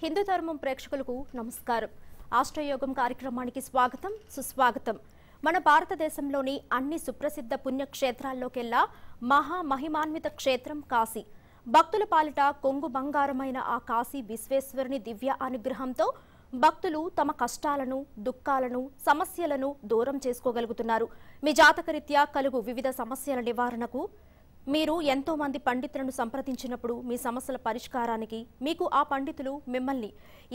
హిందూ ధర్మం ప్రేక్షకులకు నమస్కారం ఆశ్రయోగం కార్యక్రమానికి స్వాగతం సుస్వాగతం మన భారతదేశంలోని అన్ని సుప్రసిద్ధ పుణ్యక్షేత్రాల్లోకెల్లా మహామహిమాన్విత క్షేత్రం కాశీ భక్తుల పాలిట కొంగు బంగారమైన ఆ కాశీ విశ్వేశ్వరుని దివ్య అనుగ్రహంతో భక్తులు తమ కష్టాలను దుఃఖాలను సమస్యలను దూరం చేసుకోగలుగుతున్నారు మీ జాతకరీత్యా కలుగు వివిధ సమస్యల నివారణకు మీరు ఎంతో మంది పండితులను సంప్రదించినప్పుడు మీ సమస్యల పరిష్కారానికి మీకు ఆ పండితులు మిమ్మల్ని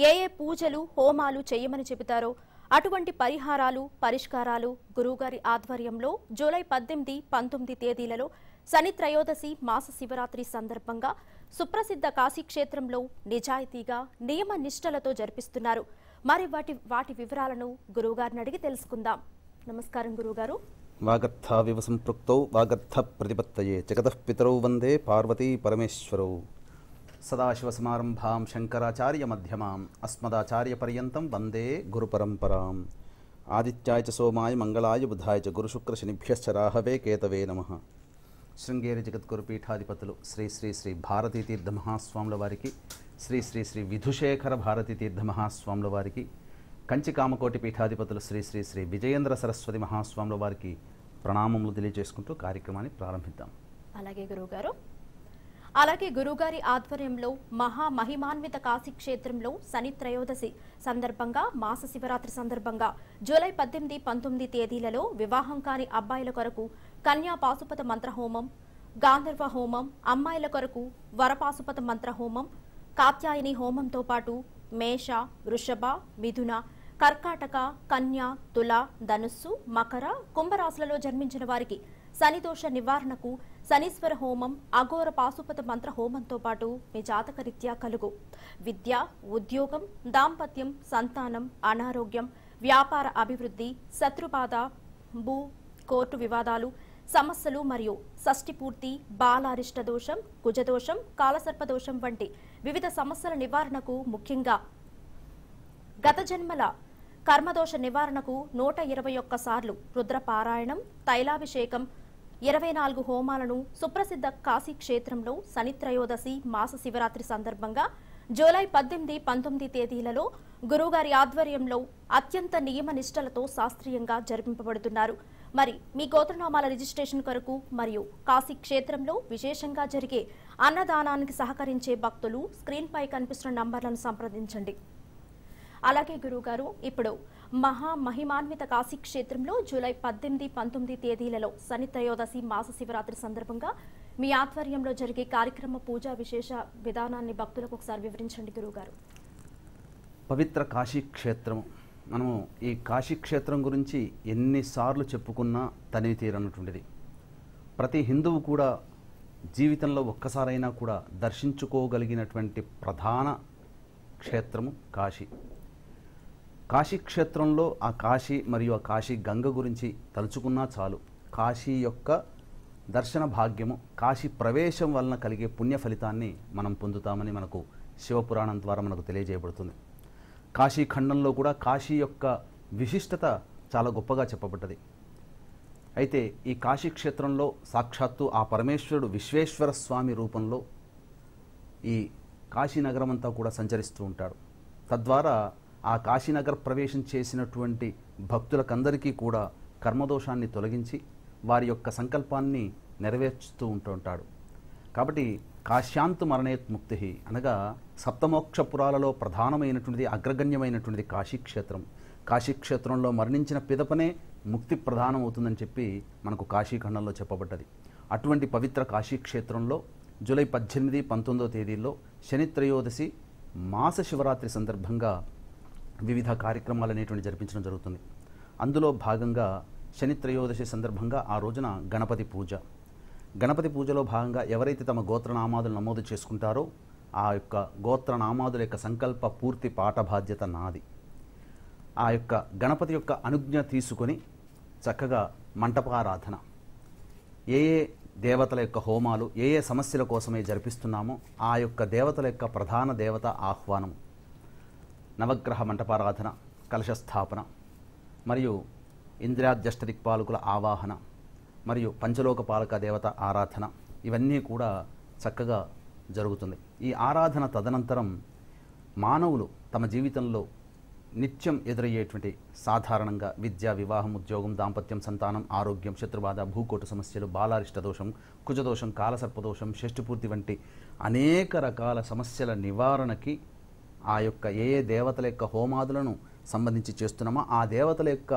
ఏ ఏ పూజలు హోమాలు చేయమని చెబుతారో అటువంటి పరిహారాలు పరిష్కారాలు గురువుగారి ఆధ్వర్యంలో జూలై పద్దెనిమిది పంతొమ్మిది తేదీలలో శని త్రయోదశి మాస శివరాత్రి సందర్భంగా సుప్రసిద్ధ కాశీక్షేత్రంలో నిజాయితీగా నియమ నిష్టలతో జరిపిస్తున్నారు మరి వాటి వాటి వివరాలను గురువుగారిని అడిగి తెలుసుకుందాం నమస్కారం గురువుగారు వాగర్థావివ సంపృక్తౌ వాగర్థప్రతిపత్తయే జగతః పితరౌ వందే పార్వతీ పరమేశ్వరౌ మధ్యమాం అస్మదాచార్య పర్యంతం వందే గురు గురుపరంపరాం ఆదిత్యాయ చ సోమాయ మంగళాయ బుధాయ చ శనిభ్యశ్చ రాహవే కేతవే నమ శృంగేరి జగద్గురు పీఠాధిపతులు శ్రీ శ్రీ శ్రీ భారతీ తీర్థ మహాస్వాముల వారికి శ్రీ శ్రీ శ్రీ విధుశేఖర భారతీ తీర్థ మహాస్వాముల వారికి కంచి కామకోటి పీఠాధిపతులు శ్రీ శ్రీ శ్రీ విజయేంద్ర సరస్వతి మహాస్వాముల వారికి ప్రణామములు తెలియజేసుకుంటూ కార్యక్రమాన్ని ప్రారంభిద్దాం అలాగే గురువుగారు అలాగే గురుగారి ఆధ్వర్యంలో మహా మహిమాన్విత క్షేత్రంలో శని త్రయోదశి సందర్భంగా మాస శివరాత్రి సందర్భంగా జూలై పద్దెనిమిది పంతొమ్మిది తేదీలలో వివాహం కాని అబ్బాయిల కొరకు కన్యా పాశుపత మంత్రహోమం గాంధర్వ హోమం అమ్మాయిల కొరకు వరపాశుపత మంత్రహోమం కాత్యాయని హోమంతో పాటు మేష వృషభ మిథున కర్కాటక కన్య తుల ధనుస్సు మకర కుంభరాశులలో జన్మించిన వారికి శనిదోష నివారణకు శనీశ్వర హోమం అఘోర పాశుపత మంత్ర హోమంతో పాటు మీ జాతకరీత్యా కలుగు విద్య ఉద్యోగం దాంపత్యం సంతానం అనారోగ్యం వ్యాపార అభివృద్ధి శత్రుబాధ భూ కోర్టు వివాదాలు సమస్యలు మరియు షష్టిపూర్తి బాలారిష్ట దోషం కుజదోషం కాలసర్పదోషం వంటి వివిధ సమస్యల నివారణకు ముఖ్యంగా గత జన్మల కర్మదోష నివారణకు నూట ఇరవై ఒక్క సార్లు రుద్రపారాయణం తైలాభిషేకం ఇరవై నాలుగు హోమాలను సుప్రసిద్ధ కాశీ క్షేత్రంలో శనిత్రయోదశి మాస శివరాత్రి సందర్భంగా జూలై పద్దెనిమిది పంతొమ్మిది తేదీలలో గురువుగారి ఆధ్వర్యంలో అత్యంత నియమ నిష్టలతో శాస్త్రీయంగా జరిపింపబడుతున్నారు మరి మీ గోత్రనామాల రిజిస్ట్రేషన్ కొరకు మరియు కాశీ క్షేత్రంలో విశేషంగా జరిగే అన్నదానానికి సహకరించే భక్తులు స్క్రీన్పై కనిపిస్తున్న నంబర్లను సంప్రదించండి అలాగే గురువుగారు ఇప్పుడు మహా మహిమాన్విత కాశీ క్షేత్రంలో జూలై పద్దెనిమిది పంతొమ్మిది తేదీలలో శని త్రయోదశి మాస శివరాత్రి సందర్భంగా మీ ఆధ్వర్యంలో జరిగే కార్యక్రమ పూజా విశేష విధానాన్ని భక్తులకు ఒకసారి వివరించండి గురువుగారు పవిత్ర కాశీ క్షేత్రం మనము ఈ కాశీ క్షేత్రం గురించి ఎన్నిసార్లు చెప్పుకున్నా తనివి తీరన్నటువంటిది ప్రతి హిందువు కూడా జీవితంలో ఒక్కసారైనా కూడా దర్శించుకోగలిగినటువంటి ప్రధాన క్షేత్రము కాశీ కాశీక్షేత్రంలో ఆ కాశీ మరియు ఆ కాశీ గంగ గురించి తలుచుకున్నా చాలు కాశీ యొక్క దర్శన భాగ్యము కాశీ ప్రవేశం వలన కలిగే పుణ్య ఫలితాన్ని మనం పొందుతామని మనకు శివపురాణం ద్వారా మనకు తెలియజేయబడుతుంది కాశీ ఖండంలో కూడా కాశీ యొక్క విశిష్టత చాలా గొప్పగా చెప్పబడ్డది అయితే ఈ కాశీ క్షేత్రంలో సాక్షాత్తు ఆ పరమేశ్వరుడు విశ్వేశ్వర స్వామి రూపంలో ఈ కాశీ నగరం అంతా కూడా సంచరిస్తూ ఉంటాడు తద్వారా ఆ కాశీనగర్ ప్రవేశం చేసినటువంటి భక్తులకందరికీ కూడా కర్మదోషాన్ని తొలగించి వారి యొక్క సంకల్పాన్ని నెరవేర్చుతూ ఉంటుంటాడు కాబట్టి కాశ్యాంతు మరణేత్ ముక్తి అనగా సప్తమోక్షపురాలలో ప్రధానమైనటువంటిది అగ్రగణ్యమైనటువంటిది కాశీక్షేత్రం కాశీక్షేత్రంలో మరణించిన పిదపనే ముక్తి ప్రధానం అవుతుందని చెప్పి మనకు కాశీఖండంలో చెప్పబడ్డది అటువంటి పవిత్ర కాశీక్షేత్రంలో జూలై పద్దెనిమిది పంతొమ్మిదో తేదీల్లో శనిత్రయోదశి మాస శివరాత్రి సందర్భంగా వివిధ కార్యక్రమాలు అనేటువంటి జరిపించడం జరుగుతుంది అందులో భాగంగా శని త్రయోదశి సందర్భంగా ఆ రోజున గణపతి పూజ గణపతి పూజలో భాగంగా ఎవరైతే తమ గోత్రనామాదులు నమోదు చేసుకుంటారో ఆ యొక్క గోత్రనామాదుల యొక్క సంకల్ప పూర్తి పాఠ బాధ్యత నాది ఆ యొక్క గణపతి యొక్క అనుజ్ఞ తీసుకొని చక్కగా మంటపారాధన ఏ ఏ దేవతల యొక్క హోమాలు ఏ ఏ సమస్యల కోసమే జరిపిస్తున్నామో ఆ యొక్క దేవతల యొక్క ప్రధాన దేవత ఆహ్వానం నవగ్రహ మంటపారాధన కలశస్థాపన మరియు ఇంద్రాధ్యష్ట దిక్పాలకుల ఆవాహన మరియు పంచలోక పాలక దేవత ఆరాధన ఇవన్నీ కూడా చక్కగా జరుగుతుంది ఈ ఆరాధన తదనంతరం మానవులు తమ జీవితంలో నిత్యం ఎదురయ్యేటువంటి సాధారణంగా విద్య వివాహం ఉద్యోగం దాంపత్యం సంతానం ఆరోగ్యం శత్రుబాధ భూకోటు సమస్యలు బాలారిష్ట దోషం కుజదోషం కాలసర్పదోషం షష్టిపూర్తి వంటి అనేక రకాల సమస్యల నివారణకి ఆ యొక్క ఏ ఏ దేవతల యొక్క హోమాదులను సంబంధించి చేస్తున్నామో ఆ దేవతల యొక్క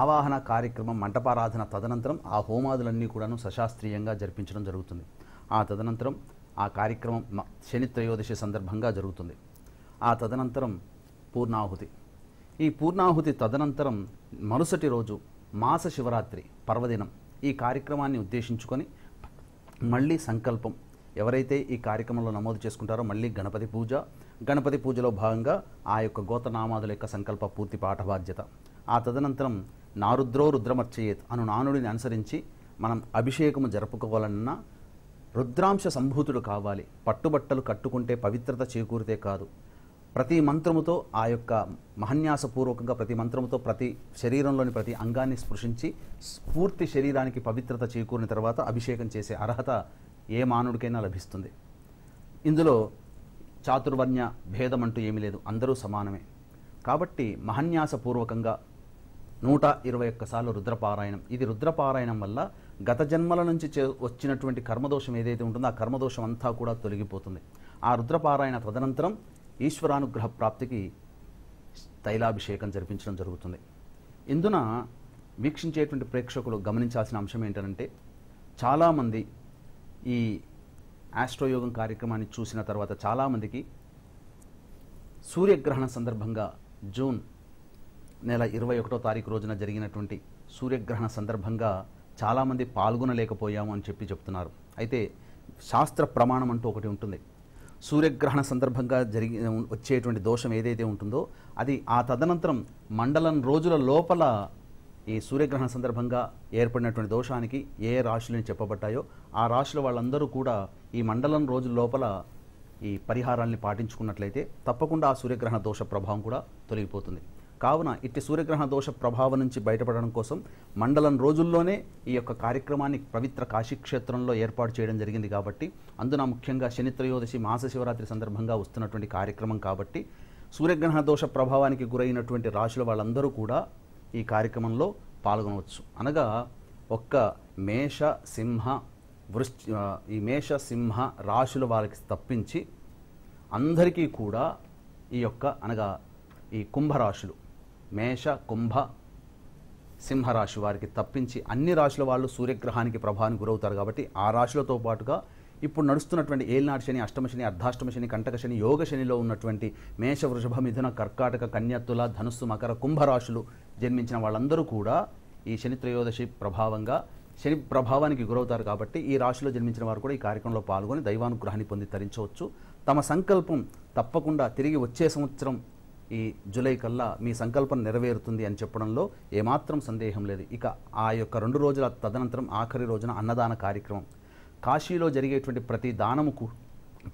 ఆవాహన కార్యక్రమం మంటపారాధన తదనంతరం ఆ హోమాదులన్నీ కూడాను సశాస్త్రీయంగా జరిపించడం జరుగుతుంది ఆ తదనంతరం ఆ కార్యక్రమం శని త్రయోదశి సందర్భంగా జరుగుతుంది ఆ తదనంతరం పూర్ణాహుతి ఈ పూర్ణాహుతి తదనంతరం మరుసటి రోజు మాస శివరాత్రి పర్వదినం ఈ కార్యక్రమాన్ని ఉద్దేశించుకొని మళ్ళీ సంకల్పం ఎవరైతే ఈ కార్యక్రమంలో నమోదు చేసుకుంటారో మళ్ళీ గణపతి పూజ గణపతి పూజలో భాగంగా ఆ యొక్క గోతనామాదుల యొక్క సంకల్ప పూర్తి పాఠ బాధ్యత ఆ తదనంతరం నారుద్రో రుద్రమర్చయేత్ అను నానుడిని అనుసరించి మనం అభిషేకము జరుపుకోవాలన్నా రుద్రాంశ సంభూతుడు కావాలి పట్టుబట్టలు కట్టుకుంటే పవిత్రత చేకూరితే కాదు ప్రతి మంత్రముతో ఆ యొక్క మహన్యాసపూర్వకంగా ప్రతి మంత్రముతో ప్రతి శరీరంలోని ప్రతి అంగాన్ని స్పృశించి స్ఫూర్తి శరీరానికి పవిత్రత చేకూరిన తర్వాత అభిషేకం చేసే అర్హత ఏ మానవుడికైనా లభిస్తుంది ఇందులో చాతుర్వర్ణ్య భేదం అంటూ ఏమీ లేదు అందరూ సమానమే కాబట్టి మహన్యాసపూర్వకంగా నూట ఇరవై ఒక్కసార్లు రుద్రపారాయణం ఇది రుద్రపారాయణం వల్ల గత జన్మల నుంచి వచ్చినటువంటి కర్మదోషం ఏదైతే ఉంటుందో ఆ కర్మదోషం అంతా కూడా తొలగిపోతుంది ఆ రుద్రపారాయణ తదనంతరం ఈశ్వరానుగ్రహ ప్రాప్తికి తైలాభిషేకం జరిపించడం జరుగుతుంది ఇందున వీక్షించేటువంటి ప్రేక్షకులు గమనించాల్సిన అంశం ఏంటంటే చాలామంది ఈ ఆస్ట్రోయోగం కార్యక్రమాన్ని చూసిన తర్వాత చాలామందికి సూర్యగ్రహణ సందర్భంగా జూన్ నెల ఇరవై ఒకటో తారీఖు రోజున జరిగినటువంటి సూర్యగ్రహణ సందర్భంగా చాలామంది పాల్గొనలేకపోయాము అని చెప్పి చెప్తున్నారు అయితే శాస్త్ర ప్రమాణం అంటూ ఒకటి ఉంటుంది సూర్యగ్రహణ సందర్భంగా జరిగి వచ్చేటువంటి దోషం ఏదైతే ఉంటుందో అది ఆ తదనంతరం మండలం రోజుల లోపల ఈ సూర్యగ్రహణ సందర్భంగా ఏర్పడినటువంటి దోషానికి ఏ రాశులని చెప్పబడ్డాయో ఆ రాశుల వాళ్ళందరూ కూడా ఈ మండలం రోజుల లోపల ఈ పరిహారాన్ని పాటించుకున్నట్లయితే తప్పకుండా ఆ సూర్యగ్రహణ దోష ప్రభావం కూడా తొలగిపోతుంది కావున ఇట్టి సూర్యగ్రహణ దోష ప్రభావం నుంచి బయటపడడం కోసం మండలం రోజుల్లోనే ఈ యొక్క కార్యక్రమాన్ని పవిత్ర కాశీక్షేత్రంలో ఏర్పాటు చేయడం జరిగింది కాబట్టి అందున ముఖ్యంగా శనిత్రయోదశి మాస శివరాత్రి సందర్భంగా వస్తున్నటువంటి కార్యక్రమం కాబట్టి సూర్యగ్రహణ దోష ప్రభావానికి గురైనటువంటి రాశుల వాళ్ళందరూ కూడా ఈ కార్యక్రమంలో పాల్గొనవచ్చు అనగా ఒక్క మేష సింహ వృష్ ఈ మేష సింహ రాశుల వారికి తప్పించి అందరికీ కూడా ఈ యొక్క అనగా ఈ కుంభరాశులు మేష కుంభ సింహరాశి వారికి తప్పించి అన్ని రాశుల వాళ్ళు సూర్యగ్రహానికి ప్రభావానికి గురవుతారు కాబట్టి ఆ రాశులతో పాటుగా ఇప్పుడు నడుస్తున్నటువంటి ఏలినాడు శని అష్టమ శని అర్ధాష్టమ శని కంటక శని యోగ శనిలో ఉన్నటువంటి మేష వృషభ మిథున కర్కాటక కన్యత్తుల ధనుస్సు మకర కుంభరాశులు జన్మించిన వాళ్ళందరూ కూడా ఈ శని త్రయోదశి ప్రభావంగా శని ప్రభావానికి గురవుతారు కాబట్టి ఈ రాశిలో జన్మించిన వారు కూడా ఈ కార్యక్రమంలో పాల్గొని దైవానుగ్రహాన్ని పొంది తరించవచ్చు తమ సంకల్పం తప్పకుండా తిరిగి వచ్చే సంవత్సరం ఈ జూలై కల్లా మీ సంకల్పం నెరవేరుతుంది అని చెప్పడంలో ఏమాత్రం సందేహం లేదు ఇక ఆ యొక్క రెండు రోజుల తదనంతరం ఆఖరి రోజున అన్నదాన కార్యక్రమం కాశీలో జరిగేటువంటి ప్రతి దానముకు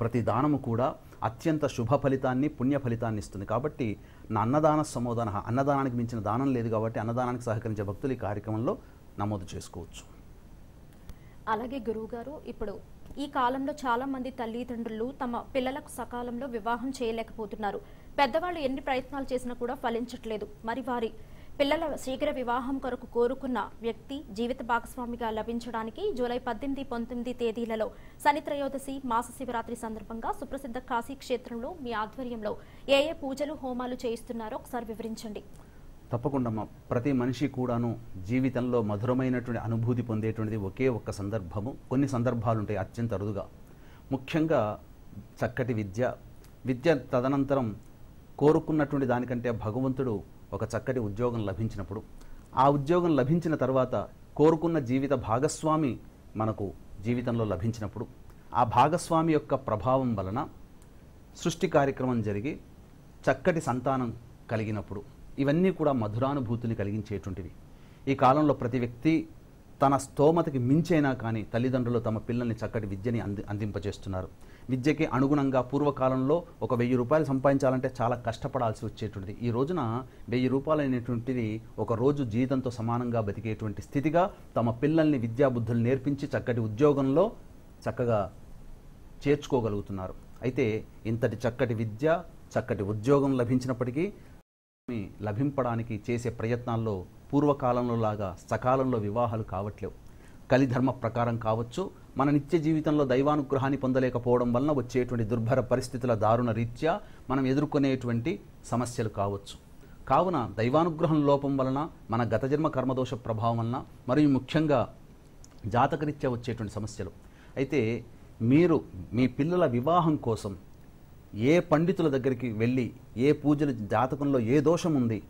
ప్రతి దానము కూడా అత్యంత శుభ ఫలితాన్ని పుణ్య ఫలితాన్ని ఇస్తుంది కాబట్టి నా అన్నదాన సమోదాన అన్నదానానికి మించిన దానం లేదు కాబట్టి అన్నదానానికి సహకరించే భక్తులు ఈ కార్యక్రమంలో నమోదు చేసుకోవచ్చు అలాగే గురువుగారు ఇప్పుడు ఈ కాలంలో చాలా మంది తల్లిదండ్రులు తమ పిల్లలకు సకాలంలో వివాహం చేయలేకపోతున్నారు పెద్దవాళ్ళు ఎన్ని ప్రయత్నాలు చేసినా కూడా ఫలించట్లేదు మరి వారి పిల్లల శీఘ్ర వివాహం కొరకు కోరుకున్న వ్యక్తి జీవిత భాగస్వామిగా లభించడానికి జూలై పద్దెనిమిది పంతొమ్మిది తేదీలలో శని త్రయోదశి మాస శివరాత్రి సందర్భంగా సుప్రసిద్ధ కాశీ క్షేత్రంలో మీ ఆధ్వర్యంలో ఏ ఏ పూజలు హోమాలు చేయిస్తున్నారో ఒకసారి వివరించండి తప్పకుండా ప్రతి మనిషి కూడాను జీవితంలో మధురమైనటువంటి అనుభూతి పొందేటువంటిది ఒకే ఒక్క సందర్భము కొన్ని సందర్భాలు ఉంటాయి అత్యంత అరుదుగా ముఖ్యంగా చక్కటి విద్య విద్య తదనంతరం కోరుకున్నటువంటి దానికంటే భగవంతుడు ఒక చక్కటి ఉద్యోగం లభించినప్పుడు ఆ ఉద్యోగం లభించిన తర్వాత కోరుకున్న జీవిత భాగస్వామి మనకు జీవితంలో లభించినప్పుడు ఆ భాగస్వామి యొక్క ప్రభావం వలన సృష్టి కార్యక్రమం జరిగి చక్కటి సంతానం కలిగినప్పుడు ఇవన్నీ కూడా మధురానుభూతిని కలిగించేటువంటివి ఈ కాలంలో ప్రతి వ్యక్తి తన స్తోమతకి మించైనా కానీ తల్లిదండ్రులు తమ పిల్లల్ని చక్కటి విద్యని అంది అందింపజేస్తున్నారు విద్యకి అనుగుణంగా పూర్వకాలంలో ఒక వెయ్యి రూపాయలు సంపాదించాలంటే చాలా కష్టపడాల్సి వచ్చేటువంటిది ఈ రోజున వెయ్యి రూపాయలు అనేటువంటిది ఒక రోజు జీతంతో సమానంగా బతికేటువంటి స్థితిగా తమ పిల్లల్ని విద్యాబుద్ధులు నేర్పించి చక్కటి ఉద్యోగంలో చక్కగా చేర్చుకోగలుగుతున్నారు అయితే ఇంతటి చక్కటి విద్య చక్కటి ఉద్యోగం లభించినప్పటికీ లభింపడానికి చేసే ప్రయత్నాల్లో పూర్వకాలంలో లాగా సకాలంలో వివాహాలు కావట్లేవు కలిధర్మ ప్రకారం కావచ్చు మన నిత్య జీవితంలో దైవానుగ్రహాన్ని పొందలేకపోవడం వలన వచ్చేటువంటి దుర్భర పరిస్థితుల దారుణ రీత్యా మనం ఎదుర్కొనేటువంటి సమస్యలు కావచ్చు కావున దైవానుగ్రహం లోపం వలన మన గత జన్మ కర్మదోష ప్రభావం వలన మరియు ముఖ్యంగా జాతకరీత్యా వచ్చేటువంటి సమస్యలు అయితే మీరు మీ పిల్లల వివాహం కోసం ఏ పండితుల దగ్గరికి వెళ్ళి ఏ పూజలు జాతకంలో ఏ దోషం ఉంది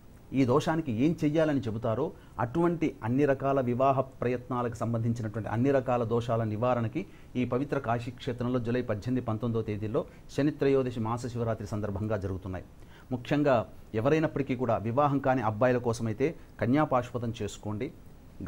ఈ దోషానికి ఏం చెయ్యాలని చెబుతారో అటువంటి అన్ని రకాల వివాహ ప్రయత్నాలకు సంబంధించినటువంటి అన్ని రకాల దోషాల నివారణకి ఈ పవిత్ర కాశీ క్షేత్రంలో జూలై పద్దెనిమిది పంతొమ్మిదో తేదీలో శనిత్రయోదశి మాస శివరాత్రి సందర్భంగా జరుగుతున్నాయి ముఖ్యంగా ఎవరైనప్పటికీ కూడా వివాహం కాని అబ్బాయిల కోసమైతే కన్యాపాశుపతం చేసుకోండి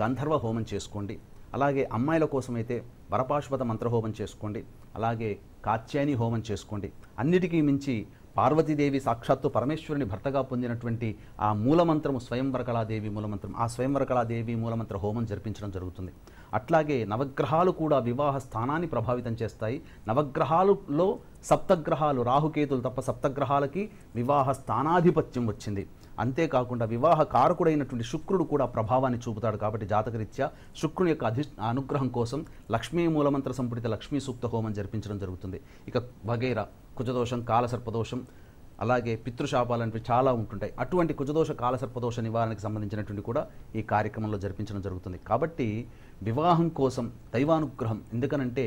గంధర్వ హోమం చేసుకోండి అలాగే అమ్మాయిల కోసమైతే వరపాశుపత మంత్రహోమం చేసుకోండి అలాగే కాత్యాయని హోమం చేసుకోండి అన్నిటికీ మించి పార్వతీదేవి సాక్షాత్తు పరమేశ్వరుని భర్తగా పొందినటువంటి ఆ మూలమంత్రము స్వయంవరకళాదేవి మూలమంత్రం ఆ స్వయంవరకళాదేవి మూలమంత్ర హోమం జరిపించడం జరుగుతుంది అట్లాగే నవగ్రహాలు కూడా వివాహ స్థానాన్ని ప్రభావితం చేస్తాయి నవగ్రహాలలో సప్తగ్రహాలు రాహుకేతులు తప్ప సప్తగ్రహాలకి వివాహ స్థానాధిపత్యం వచ్చింది అంతేకాకుండా వివాహ కారకుడైనటువంటి శుక్రుడు కూడా ప్రభావాన్ని చూపుతాడు కాబట్టి జాతకరీత్యా శుక్రుని యొక్క అధి అనుగ్రహం కోసం లక్ష్మీ మూలమంత్ర సంపుటిత లక్ష్మీ సూక్త హోమం జరిపించడం జరుగుతుంది ఇక వగైరా కుజదోషం కాలసర్పదోషం అలాగే పితృశాపాలు అనేవి చాలా ఉంటుంటాయి అటువంటి కుజదోష కాలసర్పదోష నివారణకు సంబంధించినటువంటి కూడా ఈ కార్యక్రమంలో జరిపించడం జరుగుతుంది కాబట్టి వివాహం కోసం దైవానుగ్రహం ఎందుకనంటే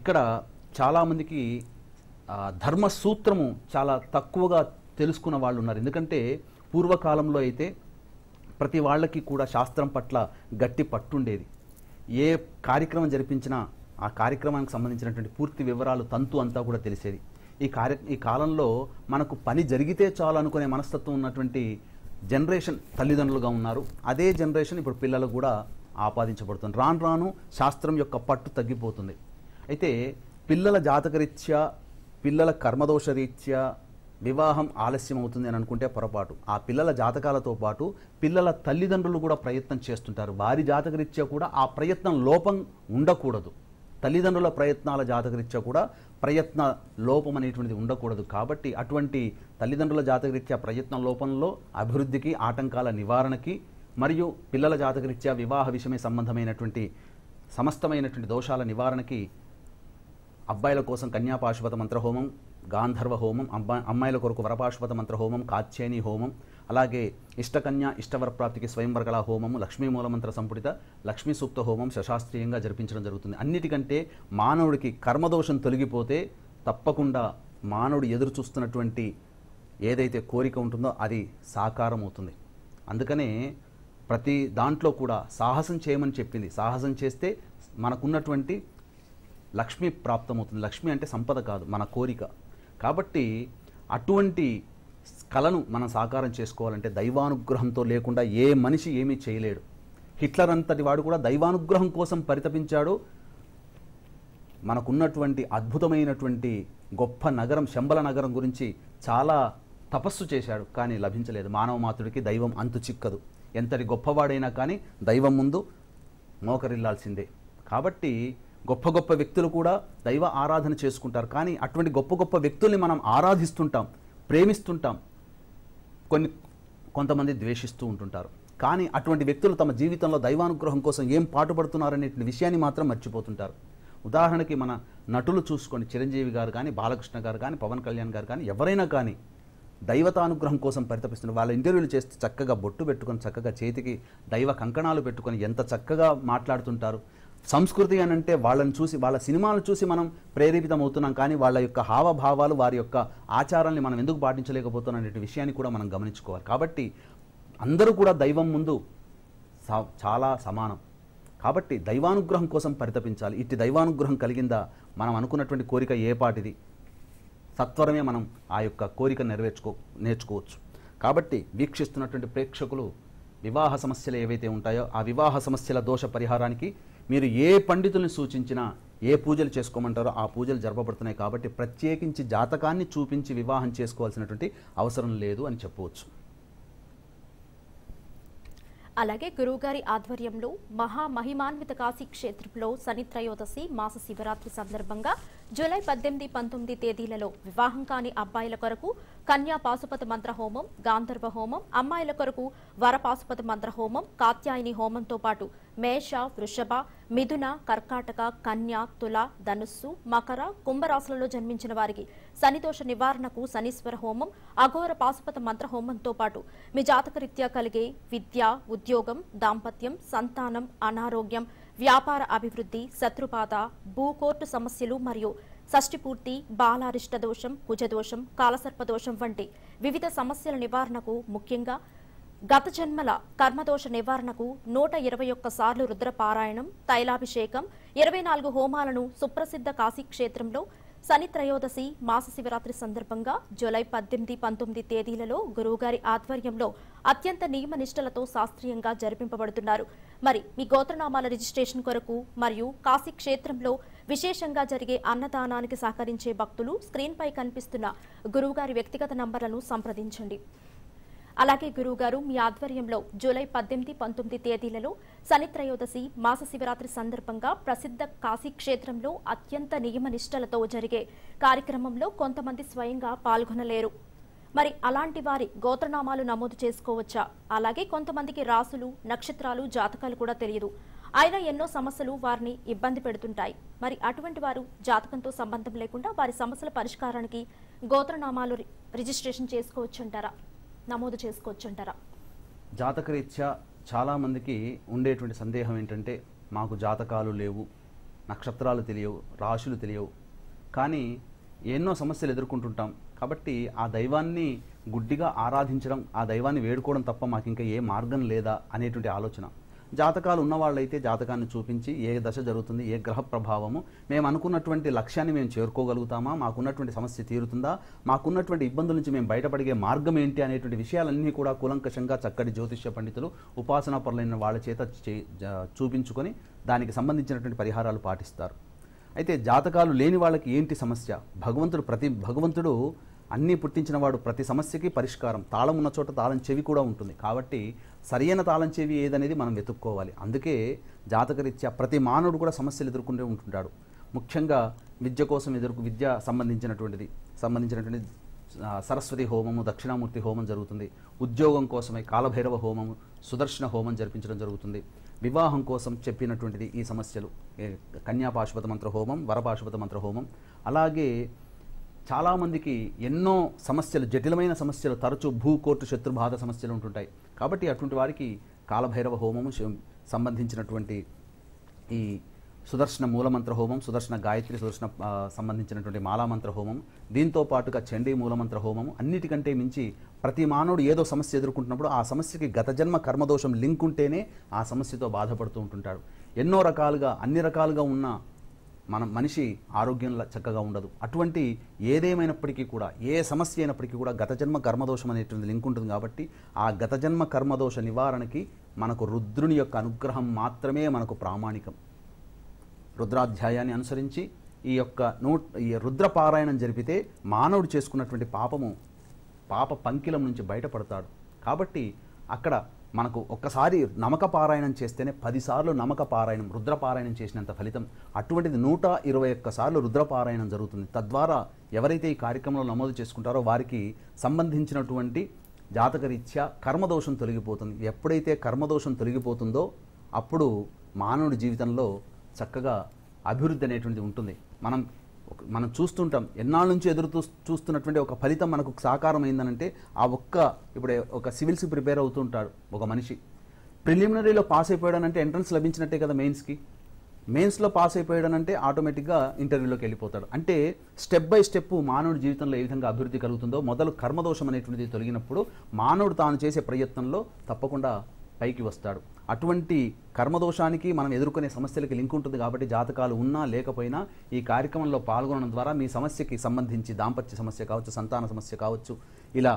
ఇక్కడ చాలామందికి ధర్మసూత్రము చాలా తక్కువగా తెలుసుకున్న వాళ్ళు ఉన్నారు ఎందుకంటే పూర్వకాలంలో అయితే ప్రతి వాళ్ళకి కూడా శాస్త్రం పట్ల గట్టి పట్టుండేది ఏ కార్యక్రమం జరిపించినా ఆ కార్యక్రమానికి సంబంధించినటువంటి పూర్తి వివరాలు తంతు అంతా కూడా తెలిసేది ఈ కార్య ఈ కాలంలో మనకు పని జరిగితే చాలు అనుకునే మనస్తత్వం ఉన్నటువంటి జనరేషన్ తల్లిదండ్రులుగా ఉన్నారు అదే జనరేషన్ ఇప్పుడు పిల్లలు కూడా ఆపాదించబడుతుంది రాను రాను శాస్త్రం యొక్క పట్టు తగ్గిపోతుంది అయితే పిల్లల జాతకరీత్యా పిల్లల కర్మదోషరీత్యా వివాహం ఆలస్యం అవుతుంది అని అనుకుంటే పొరపాటు ఆ పిల్లల జాతకాలతో పాటు పిల్లల తల్లిదండ్రులు కూడా ప్రయత్నం చేస్తుంటారు వారి జాతకరీత్యా కూడా ఆ ప్రయత్నం లోపం ఉండకూడదు తల్లిదండ్రుల ప్రయత్నాల జాతకరీత్యా కూడా ప్రయత్న లోపం అనేటువంటిది ఉండకూడదు కాబట్టి అటువంటి తల్లిదండ్రుల జాతకరీత్యా ప్రయత్నం లోపంలో అభివృద్ధికి ఆటంకాల నివారణకి మరియు పిల్లల జాతకరీత్యా వివాహ విషయమే సంబంధమైనటువంటి సమస్తమైనటువంటి దోషాల నివారణకి అబ్బాయిల కోసం కన్యాపాశుపత మంత్రహోమం గాంధర్వ హోమం అమ్మా అమ్మాయిల కొరకు వరపాశ్వత మంత్ర హోమం కాచ్యేని హోమం అలాగే ఇష్టకన్య ప్రాప్తికి స్వయంవర్గల హోమము లక్ష్మీ మూలమంత్ర సంపుటిత లక్ష్మీ సూక్త హోమం శశాస్త్రీయంగా జరిపించడం జరుగుతుంది అన్నిటికంటే మానవుడికి కర్మదోషం తొలగిపోతే తప్పకుండా మానవుడు ఎదురు చూస్తున్నటువంటి ఏదైతే కోరిక ఉంటుందో అది సాకారం అవుతుంది అందుకనే ప్రతి దాంట్లో కూడా సాహసం చేయమని చెప్పింది సాహసం చేస్తే మనకున్నటువంటి లక్ష్మి ప్రాప్తమవుతుంది లక్ష్మి అంటే సంపద కాదు మన కోరిక కాబట్టి అటువంటి కళను మనం సాకారం చేసుకోవాలంటే దైవానుగ్రహంతో లేకుండా ఏ మనిషి ఏమీ చేయలేడు హిట్లర్ అంతటి వాడు కూడా దైవానుగ్రహం కోసం పరితపించాడు మనకున్నటువంటి అద్భుతమైనటువంటి గొప్ప నగరం శంబల నగరం గురించి చాలా తపస్సు చేశాడు కానీ లభించలేదు మానవ మాతుడికి దైవం అంతు చిక్కదు ఎంతటి గొప్పవాడైనా కానీ దైవం ముందు మోకరిల్లాల్సిందే కాబట్టి గొప్ప గొప్ప వ్యక్తులు కూడా దైవ ఆరాధన చేసుకుంటారు కానీ అటువంటి గొప్ప గొప్ప వ్యక్తుల్ని మనం ఆరాధిస్తుంటాం ప్రేమిస్తుంటాం కొన్ని కొంతమంది ద్వేషిస్తూ ఉంటుంటారు కానీ అటువంటి వ్యక్తులు తమ జీవితంలో దైవానుగ్రహం కోసం ఏం పాటుపడుతున్నారనే విషయాన్ని మాత్రం మర్చిపోతుంటారు ఉదాహరణకి మన నటులు చూసుకొని చిరంజీవి గారు కానీ బాలకృష్ణ గారు కానీ పవన్ కళ్యాణ్ గారు కానీ ఎవరైనా కానీ దైవతానుగ్రహం కోసం పరితపిస్తున్నారు వాళ్ళ ఇంటర్వ్యూలు చేస్తే చక్కగా బొట్టు పెట్టుకొని చక్కగా చేతికి దైవ కంకణాలు పెట్టుకొని ఎంత చక్కగా మాట్లాడుతుంటారు సంస్కృతి అని అంటే వాళ్ళని చూసి వాళ్ళ సినిమాలను చూసి మనం ప్రేరేపితం అవుతున్నాం కానీ వాళ్ళ యొక్క హావభావాలు వారి యొక్క ఆచారాన్ని మనం ఎందుకు పాటించలేకపోతున్నాం అనే విషయాన్ని కూడా మనం గమనించుకోవాలి కాబట్టి అందరూ కూడా దైవం ముందు చాలా సమానం కాబట్టి దైవానుగ్రహం కోసం పరితపించాలి ఇట్టి దైవానుగ్రహం కలిగిందా మనం అనుకున్నటువంటి కోరిక ఏ పాటిది సత్వరమే మనం ఆ యొక్క కోరిక నెరవేర్చుకో నేర్చుకోవచ్చు కాబట్టి వీక్షిస్తున్నటువంటి ప్రేక్షకులు వివాహ సమస్యలు ఏవైతే ఉంటాయో ఆ వివాహ సమస్యల దోష పరిహారానికి మీరు ఏ పండితుల్ని సూచించినా ఏ పూజలు చేసుకోమంటారో ఆ పూజలు జరపబడుతున్నాయి కాబట్టి ప్రత్యేకించి జాతకాన్ని చూపించి వివాహం చేసుకోవాల్సినటువంటి అవసరం లేదు అని చెప్పవచ్చు అలాగే గురువుగారి ఆధ్వర్యంలో మహామహిమాన్విత కాశీ క్షేత్రంలో శనిత్రయోదశి మాస శివరాత్రి సందర్భంగా జూలై పద్దెనిమిది పంతొమ్మిది తేదీలలో వివాహం కాని అబ్బాయిల కొరకు కన్యా పాశుపతి మంత్ర హోమం గాంధర్వ హోమం అమ్మాయిల కొరకు వరపాశుపతి మంత్ర హోమం కాత్యాయని హోమంతో పాటు మేష వృషభ మిథున కర్కాటక కన్యా తుల ధనుస్సు మకర కుంభరాశులలో జన్మించిన వారికి శనిదోష నివారణకు శనీశ్వర హోమం అఘోర పాశుపత మంత్ర హోమంతో పాటు మీ జాతకరీత్యా కలిగే విద్య ఉద్యోగం దాంపత్యం సంతానం అనారోగ్యం వ్యాపార అభివృద్ధి శత్రుపాత భూకోర్టు సమస్యలు మరియు షష్టిపూర్తి బాలారిష్ట దోషం కుజదోషం కాలసర్పదోషం వంటి వివిధ సమస్యల నివారణకు ముఖ్యంగా గత జన్మల కర్మదోష నివారణకు నూట ఇరవై ఒక్క సార్లు రుద్రపారాయణం తైలాభిషేకం ఇరవై నాలుగు హోమాలను సుప్రసిద్ధ కాశీక్షేత్రంలో శని త్రయోదశి మాస శివరాత్రి సందర్భంగా జూలై పద్దెనిమిది పంతొమ్మిది తేదీలలో గురువుగారి ఆధ్వర్యంలో అత్యంత నియమ నిష్టలతో శాస్త్రీయంగా జరిపింపబడుతున్నారు మరి మీ గోత్రనామాల రిజిస్ట్రేషన్ కొరకు మరియు కాశీ క్షేత్రంలో విశేషంగా జరిగే అన్నదానానికి సహకరించే భక్తులు స్క్రీన్పై కనిపిస్తున్న గురువుగారి వ్యక్తిగత నంబర్లను సంప్రదించండి అలాగే గురువుగారు మీ ఆధ్వర్యంలో జూలై పద్దెనిమిది పంతొమ్మిది తేదీలలో శనిత్రయోదశి మాస శివరాత్రి సందర్భంగా ప్రసిద్ధ కాశీక్షేత్రంలో అత్యంత నియమనిష్టలతో జరిగే కార్యక్రమంలో కొంతమంది స్వయంగా పాల్గొనలేరు మరి అలాంటి వారి గోత్రనామాలు నమోదు చేసుకోవచ్చా అలాగే కొంతమందికి రాసులు నక్షత్రాలు జాతకాలు కూడా తెలియదు అయినా ఎన్నో సమస్యలు వారిని ఇబ్బంది పెడుతుంటాయి మరి అటువంటి వారు జాతకంతో సంబంధం లేకుండా వారి సమస్యల పరిష్కారానికి గోత్రనామాలు రిజిస్ట్రేషన్ చేసుకోవచ్చు అంటారా నమోదు చేసుకోవచ్చు అంటారా జాతకరీత్యా చాలామందికి ఉండేటువంటి సందేహం ఏంటంటే మాకు జాతకాలు లేవు నక్షత్రాలు తెలియవు రాశులు తెలియవు కానీ ఎన్నో సమస్యలు ఎదుర్కొంటుంటాం కాబట్టి ఆ దైవాన్ని గుడ్డిగా ఆరాధించడం ఆ దైవాన్ని వేడుకోవడం తప్ప మాకు ఇంకా ఏ మార్గం లేదా అనేటువంటి ఆలోచన జాతకాలు ఉన్నవాళ్ళైతే జాతకాన్ని చూపించి ఏ దశ జరుగుతుంది ఏ గ్రహ ప్రభావము మేము అనుకున్నటువంటి లక్ష్యాన్ని మేము చేరుకోగలుగుతామా మాకున్నటువంటి సమస్య తీరుతుందా మాకున్నటువంటి ఇబ్బందుల నుంచి మేము బయటపడిగే మార్గం ఏంటి అనేటువంటి విషయాలన్నీ కూడా కూలంకషంగా చక్కటి జ్యోతిష్య పండితులు ఉపాసన పరులైన వాళ్ళ చేత చూపించుకొని దానికి సంబంధించినటువంటి పరిహారాలు పాటిస్తారు అయితే జాతకాలు లేని వాళ్ళకి ఏంటి సమస్య భగవంతుడు ప్రతి భగవంతుడు అన్నీ పుట్టించిన వాడు ప్రతి సమస్యకి పరిష్కారం తాళం ఉన్న చోట తాళం చెవి కూడా ఉంటుంది కాబట్టి సరైన తాళం చెవి ఏదనేది మనం వెతుక్కోవాలి అందుకే జాతకరీత్యా ప్రతి మానవుడు కూడా సమస్యలు ఎదుర్కొంటూ ఉంటుంటాడు ముఖ్యంగా విద్య కోసం ఎదుర్కొ విద్య సంబంధించినటువంటిది సంబంధించినటువంటి సరస్వతి హోమము దక్షిణామూర్తి హోమం జరుగుతుంది ఉద్యోగం కోసమే కాలభైరవ హోమము సుదర్శన హోమం జరిపించడం జరుగుతుంది వివాహం కోసం చెప్పినటువంటిది ఈ సమస్యలు కన్యాపాశుపత మంత్ర హోమం వరపాశుపత మంత్ర హోమం అలాగే చాలామందికి ఎన్నో సమస్యలు జటిలమైన సమస్యలు తరచూ భూకోర్టు శత్రుబాధ సమస్యలు ఉంటుంటాయి కాబట్టి అటువంటి వారికి కాలభైరవ హోమము సంబంధించినటువంటి ఈ సుదర్శన మూలమంత్ర హోమం సుదర్శన గాయత్రి సుదర్శన సంబంధించినటువంటి మాలామంత్ర హోమం దీంతో పాటుగా చండీ మూలమంత్ర హోమం అన్నిటికంటే మించి ప్రతి మానవుడు ఏదో సమస్య ఎదుర్కొంటున్నప్పుడు ఆ సమస్యకి గత జన్మ కర్మదోషం లింక్ ఉంటేనే ఆ సమస్యతో బాధపడుతూ ఉంటుంటాడు ఎన్నో రకాలుగా అన్ని రకాలుగా ఉన్న మనం మనిషి ఆరోగ్యంలో చక్కగా ఉండదు అటువంటి ఏదేమైనప్పటికీ కూడా ఏ సమస్య అయినప్పటికీ కూడా గత జన్మ కర్మదోషం అనేటువంటి లింక్ ఉంటుంది కాబట్టి ఆ గత జన్మ కర్మదోష నివారణకి మనకు రుద్రుని యొక్క అనుగ్రహం మాత్రమే మనకు ప్రామాణికం రుద్రాధ్యాయాన్ని అనుసరించి ఈ యొక్క నూ ఈ రుద్రపారాయణం జరిపితే మానవుడు చేసుకున్నటువంటి పాపము పాప పంకిలం నుంచి బయటపడతాడు కాబట్టి అక్కడ మనకు ఒక్కసారి నమక పారాయణం చేస్తేనే పదిసార్లు నమక పారాయణం రుద్రపారాయణం చేసినంత ఫలితం అటువంటిది నూట ఇరవై ఒక్కసార్లు రుద్రపారాయణం జరుగుతుంది తద్వారా ఎవరైతే ఈ కార్యక్రమంలో నమోదు చేసుకుంటారో వారికి సంబంధించినటువంటి జాతకరీత్యా కర్మదోషం తొలగిపోతుంది ఎప్పుడైతే కర్మదోషం తొలగిపోతుందో అప్పుడు మానవుడి జీవితంలో చక్కగా అభివృద్ధి అనేటువంటిది ఉంటుంది మనం మనం చూస్తుంటాం ఎన్నాళ్ళ నుంచి ఎదురు చూస్తున్నటువంటి ఒక ఫలితం మనకు సాకారం అయిందనంటే ఆ ఒక్క ఇప్పుడు ఒక సివిల్స్ ప్రిపేర్ అవుతుంటాడు ఒక మనిషి ప్రిలిమినరీలో పాస్ అయిపోయాడనంటే ఎంట్రన్స్ లభించినట్టే కదా మెయిన్స్కి మెయిన్స్లో పాస్ అయిపోయాడనంటే ఆటోమేటిక్గా ఇంటర్వ్యూలోకి వెళ్ళిపోతాడు అంటే స్టెప్ బై స్టెప్ మానవుడి జీవితంలో ఏ విధంగా అభివృద్ధి కలుగుతుందో మొదలు కర్మదోషం అనేటువంటిది తొలగినప్పుడు మానవుడు తాను చేసే ప్రయత్నంలో తప్పకుండా పైకి వస్తాడు అటువంటి కర్మదోషానికి మనం ఎదుర్కొనే సమస్యలకి లింక్ ఉంటుంది కాబట్టి జాతకాలు ఉన్నా లేకపోయినా ఈ కార్యక్రమంలో పాల్గొనడం ద్వారా మీ సమస్యకి సంబంధించి దాంపత్య సమస్య కావచ్చు సంతాన సమస్య కావచ్చు ఇలా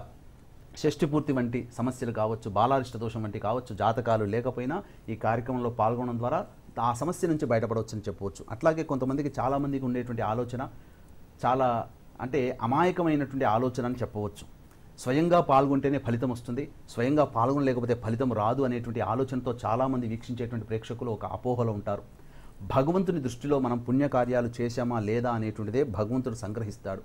షష్టిపూర్తి వంటి సమస్యలు కావచ్చు బాలారిష్ట దోషం వంటి కావచ్చు జాతకాలు లేకపోయినా ఈ కార్యక్రమంలో పాల్గొనడం ద్వారా ఆ సమస్య నుంచి బయటపడవచ్చని చెప్పవచ్చు అట్లాగే కొంతమందికి చాలామందికి ఉండేటువంటి ఆలోచన చాలా అంటే అమాయకమైనటువంటి ఆలోచన అని చెప్పవచ్చు స్వయంగా పాల్గొంటేనే ఫలితం వస్తుంది స్వయంగా పాల్గొనలేకపోతే ఫలితం రాదు అనేటువంటి ఆలోచనతో చాలామంది వీక్షించేటువంటి ప్రేక్షకులు ఒక అపోహలో ఉంటారు భగవంతుని దృష్టిలో మనం పుణ్యకార్యాలు చేశామా లేదా అనేటువంటిదే భగవంతుడు సంగ్రహిస్తాడు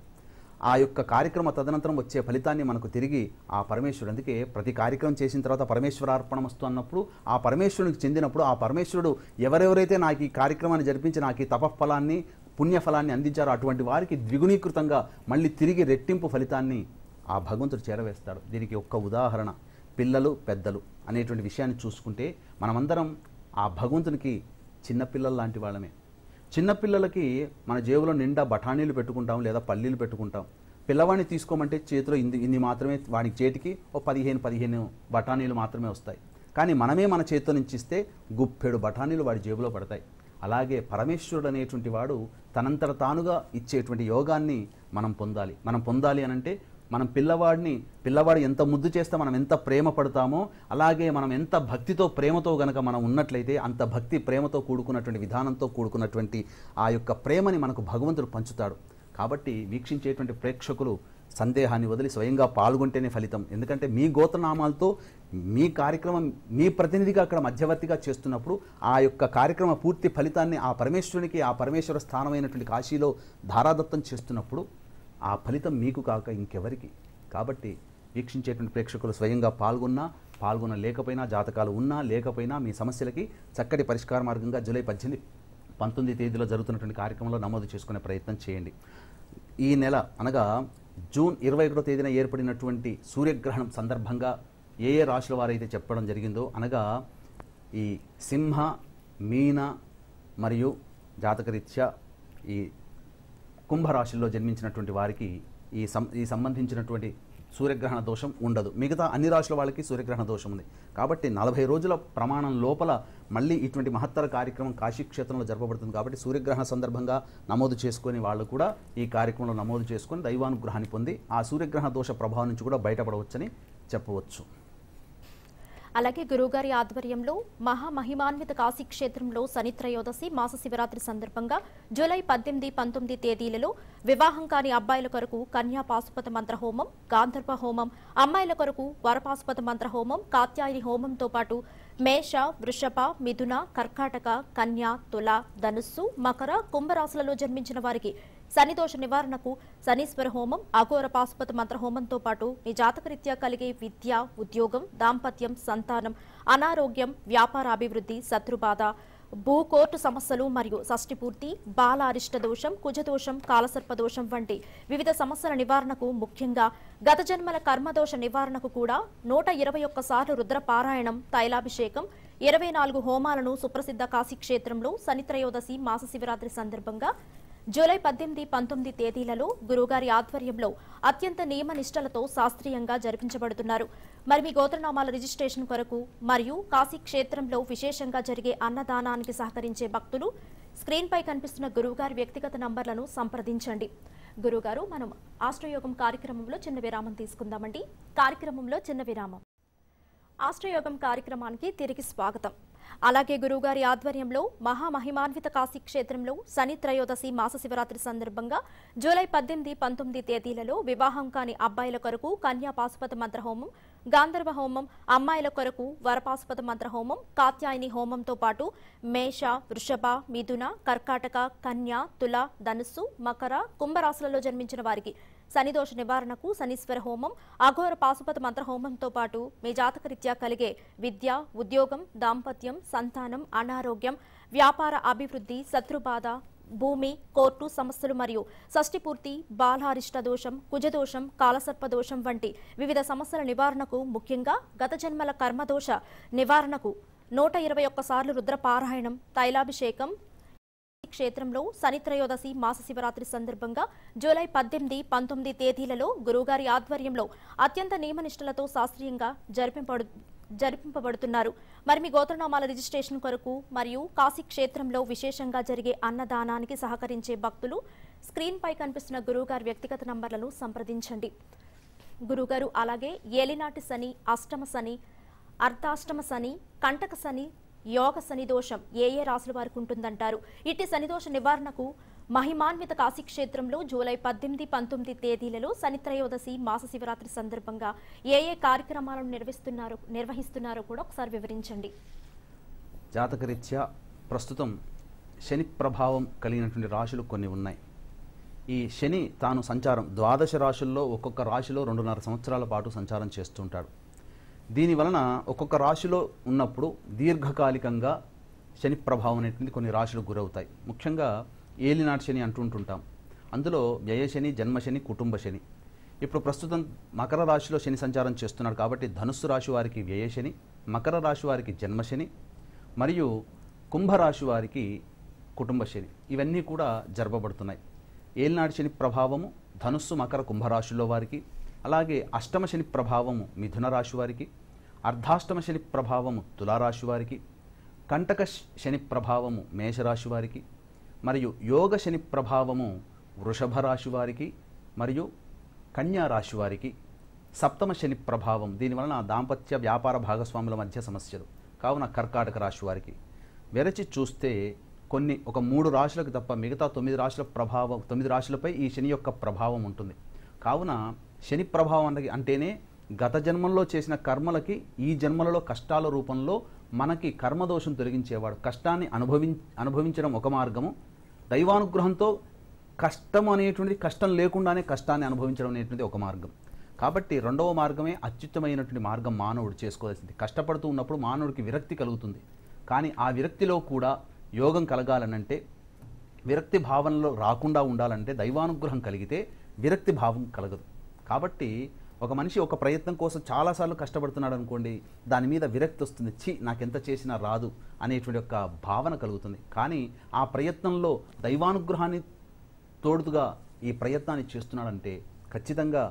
ఆ యొక్క కార్యక్రమ తదనంతరం వచ్చే ఫలితాన్ని మనకు తిరిగి ఆ పరమేశ్వరుడు అందుకే ప్రతి కార్యక్రమం చేసిన తర్వాత పరమేశ్వరార్పణ వస్తూ అన్నప్పుడు ఆ పరమేశ్వరునికి చెందినప్పుడు ఆ పరమేశ్వరుడు ఎవరెవరైతే నాకు ఈ కార్యక్రమాన్ని జరిపించి నాకు ఈ తపఫలాన్ని పుణ్యఫలాన్ని అందించారో అటువంటి వారికి ద్విగుణీకృతంగా మళ్ళీ తిరిగి రెట్టింపు ఫలితాన్ని ఆ భగవంతుడు చేరవేస్తాడు దీనికి ఒక్క ఉదాహరణ పిల్లలు పెద్దలు అనేటువంటి విషయాన్ని చూసుకుంటే మనమందరం ఆ భగవంతునికి చిన్నపిల్లల లాంటి వాళ్ళమే చిన్నపిల్లలకి మన జేబులో నిండా బఠానీలు పెట్టుకుంటాం లేదా పల్లీలు పెట్టుకుంటాం పిల్లవాడిని తీసుకోమంటే చేతిలో ఇంది ఇన్ని మాత్రమే వాడికి చేతికి ఓ పదిహేను పదిహేను బఠానీలు మాత్రమే వస్తాయి కానీ మనమే మన చేతితో నుంచి ఇస్తే గుప్పెడు బఠానీలు వాడి జేబులో పడతాయి అలాగే పరమేశ్వరుడు అనేటువంటి వాడు తనంతట తానుగా ఇచ్చేటువంటి యోగాన్ని మనం పొందాలి మనం పొందాలి అనంటే మనం పిల్లవాడిని పిల్లవాడు ఎంత ముద్దు చేస్తే మనం ఎంత ప్రేమ పడతామో అలాగే మనం ఎంత భక్తితో ప్రేమతో గనక మనం ఉన్నట్లయితే అంత భక్తి ప్రేమతో కూడుకున్నటువంటి విధానంతో కూడుకున్నటువంటి ఆ యొక్క ప్రేమని మనకు భగవంతుడు పంచుతాడు కాబట్టి వీక్షించేటువంటి ప్రేక్షకులు సందేహాన్ని వదిలి స్వయంగా పాల్గొంటేనే ఫలితం ఎందుకంటే మీ గోత్రనామాలతో మీ కార్యక్రమం మీ ప్రతినిధిగా అక్కడ మధ్యవర్తిగా చేస్తున్నప్పుడు ఆ యొక్క కార్యక్రమ పూర్తి ఫలితాన్ని ఆ పరమేశ్వరునికి ఆ పరమేశ్వర స్థానమైనటువంటి కాశీలో ధారాదత్తం చేస్తున్నప్పుడు ఆ ఫలితం మీకు కాక ఇంకెవరికి కాబట్టి వీక్షించేటువంటి ప్రేక్షకులు స్వయంగా పాల్గొన్నా పాల్గొన లేకపోయినా జాతకాలు ఉన్నా లేకపోయినా మీ సమస్యలకి చక్కటి పరిష్కార మార్గంగా జూలై పద్దెనిమిది పంతొమ్మిది తేదీలో జరుగుతున్నటువంటి కార్యక్రమంలో నమోదు చేసుకునే ప్రయత్నం చేయండి ఈ నెల అనగా జూన్ ఇరవై ఒకటో తేదీన ఏర్పడినటువంటి సూర్యగ్రహణం సందర్భంగా ఏ ఏ రాశుల వారైతే చెప్పడం జరిగిందో అనగా ఈ సింహ మీన మరియు జాతకరీత్యా ఈ కుంభరాశిలో జన్మించినటువంటి వారికి ఈ సం ఈ సంబంధించినటువంటి సూర్యగ్రహణ దోషం ఉండదు మిగతా అన్ని రాశుల వాళ్ళకి సూర్యగ్రహణ దోషం ఉంది కాబట్టి నలభై రోజుల ప్రమాణం లోపల మళ్ళీ ఇటువంటి మహత్తర కార్యక్రమం కాశీక్షేత్రంలో జరపబడుతుంది కాబట్టి సూర్యగ్రహణ సందర్భంగా నమోదు చేసుకుని వాళ్ళు కూడా ఈ కార్యక్రమంలో నమోదు చేసుకుని దైవానుగ్రహాన్ని పొంది ఆ సూర్యగ్రహణ దోష ప్రభావం నుంచి కూడా బయటపడవచ్చని చెప్పవచ్చు అలాగే గురువుగారి ఆధ్వర్యంలో మహామహిమాన్విత కాశీక్షేత్రంలో శనిత్రయోదశి మాస శివరాత్రి సందర్భంగా జూలై పద్దెనిమిది పంతొమ్మిది తేదీలలో వివాహం కాని అబ్బాయిల కొరకు కన్యా పాశుపత మంత్ర హోమం గాంధర్వ హోమం అమ్మాయిల కొరకు వరపాశుపత మంత్ర హోమం కాత్యాయని హోమంతో పాటు మేష వృషభ మిథున కర్కాటక కన్యా తుల ధనుస్సు మకర కుంభరాశులలో జన్మించిన వారికి శనిదోష నివారణకు శనీశ్వర హోమం అఘోర పాశుపతి మంత్ర హోమంతో పాటు మీ జాతకరీత్యా కలిగే విద్య ఉద్యోగం దాంపత్యం సంతానం అనారోగ్యం వ్యాపారాభివృద్ధి శత్రుబాధ భూ కోర్టు సమస్యలు మరియు షష్టిపూర్తి బాల అరిష్ట దోషం కుజదోషం కాలసర్ప దోషం వంటి వివిధ సమస్యల నివారణకు ముఖ్యంగా గత జన్మల కర్మదోష నివారణకు కూడా నూట ఇరవై ఒక్కసార్లు రుద్రపారాయణం తైలాభిషేకం ఇరవై నాలుగు హోమాలను సుప్రసిద్ధ కాశీక్షేత్రంలో శనిత్రయోదశి మాస శివరాత్రి సందర్భంగా జూలై పద్దెనిమిది పంతొమ్మిది తేదీలలో గురుగారి ఆధ్వర్యంలో అత్యంత నియమ నిష్టలతో శాస్త్రీయంగా జరిపించబడుతున్నారు మరి మీ గోత్రనామాల రిజిస్ట్రేషన్ కొరకు మరియు కాశీ క్షేత్రంలో విశేషంగా జరిగే అన్నదానానికి సహకరించే భక్తులు స్క్రీన్పై కనిపిస్తున్న గురువుగారి వ్యక్తిగత నంబర్లను సంప్రదించండి గురుగారు మనం ఆశ్రయోగం కార్యక్రమంలో చిన్న విరామం తీసుకుందామండి కార్యక్రమంలో చిన్న విరామం ఆశ్రయోగం కార్యక్రమానికి తిరిగి స్వాగతం అలాగే గురువుగారి ఆధ్వర్యంలో మహామహిమాన్విత కాశీ క్షేత్రంలో శని త్రయోదశి మాస శివరాత్రి సందర్భంగా జూలై పద్దెనిమిది పంతొమ్మిది తేదీలలో వివాహం కాని అబ్బాయిల కొరకు కన్యా పాశుపత మంత్ర హోమం గాంధర్వ హోమం అమ్మాయిల కొరకు వరపాశుపత మంత్ర హోమం కాత్యాయని హోమంతో పాటు మేష వృషభ మిథున కర్కాటక కన్య తుల ధనుస్సు మకర కుంభరాశులలో జన్మించిన వారికి శనిదోష నివారణకు శనీశ్వర హోమం అఘోర పాశుపత మంత్ర హోమంతో పాటు మీ జాతకరీత్యా కలిగే విద్య ఉద్యోగం దాంపత్యం సంతానం అనారోగ్యం వ్యాపార అభివృద్ధి శత్రుబాధ భూమి కోర్టు సమస్యలు మరియు షష్టిపూర్తి బాలహరిష్ట దోషం కుజదోషం కాలసర్ప దోషం వంటి వివిధ సమస్యల నివారణకు ముఖ్యంగా గత జన్మల కర్మదోష నివారణకు నూట ఇరవై ఒక్కసార్లు రుద్రపారాయణం తైలాభిషేకం క్షేత్రంలో శనిత్రయోదశి మాస శివరాత్రి సందర్భంగా జూలై పద్దెనిమిది పంతొమ్మిది తేదీలలో గురుగారి ఆధ్వర్యంలో అత్యంత నియమనిష్టలతో శాస్త్రీయంగా జరిపింపడు జరిపింపబడుతున్నారు మరి మీ గోత్రనామాల రిజిస్ట్రేషన్ కొరకు మరియు కాశీ క్షేత్రంలో విశేషంగా జరిగే అన్నదానానికి సహకరించే భక్తులు స్క్రీన్పై కనిపిస్తున్న గురువుగారి వ్యక్తిగత నంబర్లను సంప్రదించండి గురుగారు అలాగే ఏలినాటి శని అష్టమ శని అర్ధాష్టమ శని కంటక శని యోగ శనిదోషం ఏ ఏ రాసుల వారికి ఉంటుందంటారు ఇట్టి శనిదోష నివారణకు మహిమాన్విత కాశీక్షేత్రంలో జూలై పద్దెనిమిది పంతొమ్మిది తేదీలలో శనిత్రయోదశి మాస శివరాత్రి సందర్భంగా ఏ ఏ కార్యక్రమాలను నిర్వహిస్తున్నారో నిర్వహిస్తున్నారో కూడా ఒకసారి వివరించండి జాతకరీత్యా ప్రస్తుతం శని ప్రభావం కలిగినటువంటి రాశులు కొన్ని ఉన్నాయి ఈ శని తాను సంచారం ద్వాదశ రాశుల్లో ఒక్కొక్క రాశిలో రెండున్నర సంవత్సరాల పాటు సంచారం చేస్తుంటాడు దీని వలన ఒక్కొక్క రాశిలో ఉన్నప్పుడు దీర్ఘకాలికంగా శని ప్రభావం అనేటువంటి కొన్ని రాశులు గురవుతాయి ముఖ్యంగా ఏలినాటి శని అంటుంటుంటాం అందులో వ్యయశని జన్మశని కుటుంబ శని ఇప్పుడు ప్రస్తుతం మకర రాశిలో శని సంచారం చేస్తున్నాడు కాబట్టి ధనుస్సు రాశి వారికి వ్యయశని మకర రాశి వారికి జన్మశని మరియు కుంభరాశి వారికి కుటుంబ శని ఇవన్నీ కూడా జరపబడుతున్నాయి ఏలినాటి శని ప్రభావము ధనుస్సు మకర కుంభరాశుల్లో వారికి అలాగే అష్టమ శని ప్రభావము మిథున రాశి వారికి అర్ధాష్టమ శని ప్రభావము తులారాశి వారికి కంటక శని ప్రభావము మేషరాశి వారికి మరియు యోగ శని ప్రభావము వృషభ రాశి వారికి మరియు కన్యా రాశి వారికి సప్తమ శని ప్రభావం దీనివలన దాంపత్య వ్యాపార భాగస్వాముల మధ్య సమస్యలు కావున కర్కాటక రాశి వారికి వెరచి చూస్తే కొన్ని ఒక మూడు రాశులకు తప్ప మిగతా తొమ్మిది రాశుల ప్రభావం తొమ్మిది రాశులపై ఈ శని యొక్క ప్రభావం ఉంటుంది కావున శని ప్రభావం అంటేనే గత జన్మంలో చేసిన కర్మలకి ఈ జన్మలలో కష్టాల రూపంలో మనకి కర్మదోషం తొలగించేవాడు కష్టాన్ని అనుభవి అనుభవించడం ఒక మార్గము దైవానుగ్రహంతో కష్టం అనేటువంటిది కష్టం లేకుండానే కష్టాన్ని అనుభవించడం అనేటువంటిది ఒక మార్గం కాబట్టి రెండవ మార్గమే అత్యుత్తమైనటువంటి మార్గం మానవుడు చేసుకోవాల్సింది కష్టపడుతూ ఉన్నప్పుడు మానవుడికి విరక్తి కలుగుతుంది కానీ ఆ విరక్తిలో కూడా యోగం కలగాలనంటే విరక్తి భావనలో రాకుండా ఉండాలంటే దైవానుగ్రహం కలిగితే విరక్తి భావం కలగదు కాబట్టి ఒక మనిషి ఒక ప్రయత్నం కోసం చాలాసార్లు కష్టపడుతున్నాడు అనుకోండి దాని మీద విరక్తి వస్తుంది చి నాకెంత చేసినా రాదు అనేటువంటి ఒక భావన కలుగుతుంది కానీ ఆ ప్రయత్నంలో దైవానుగ్రహాన్ని తోడుతుగా ఈ ప్రయత్నాన్ని చేస్తున్నాడంటే ఖచ్చితంగా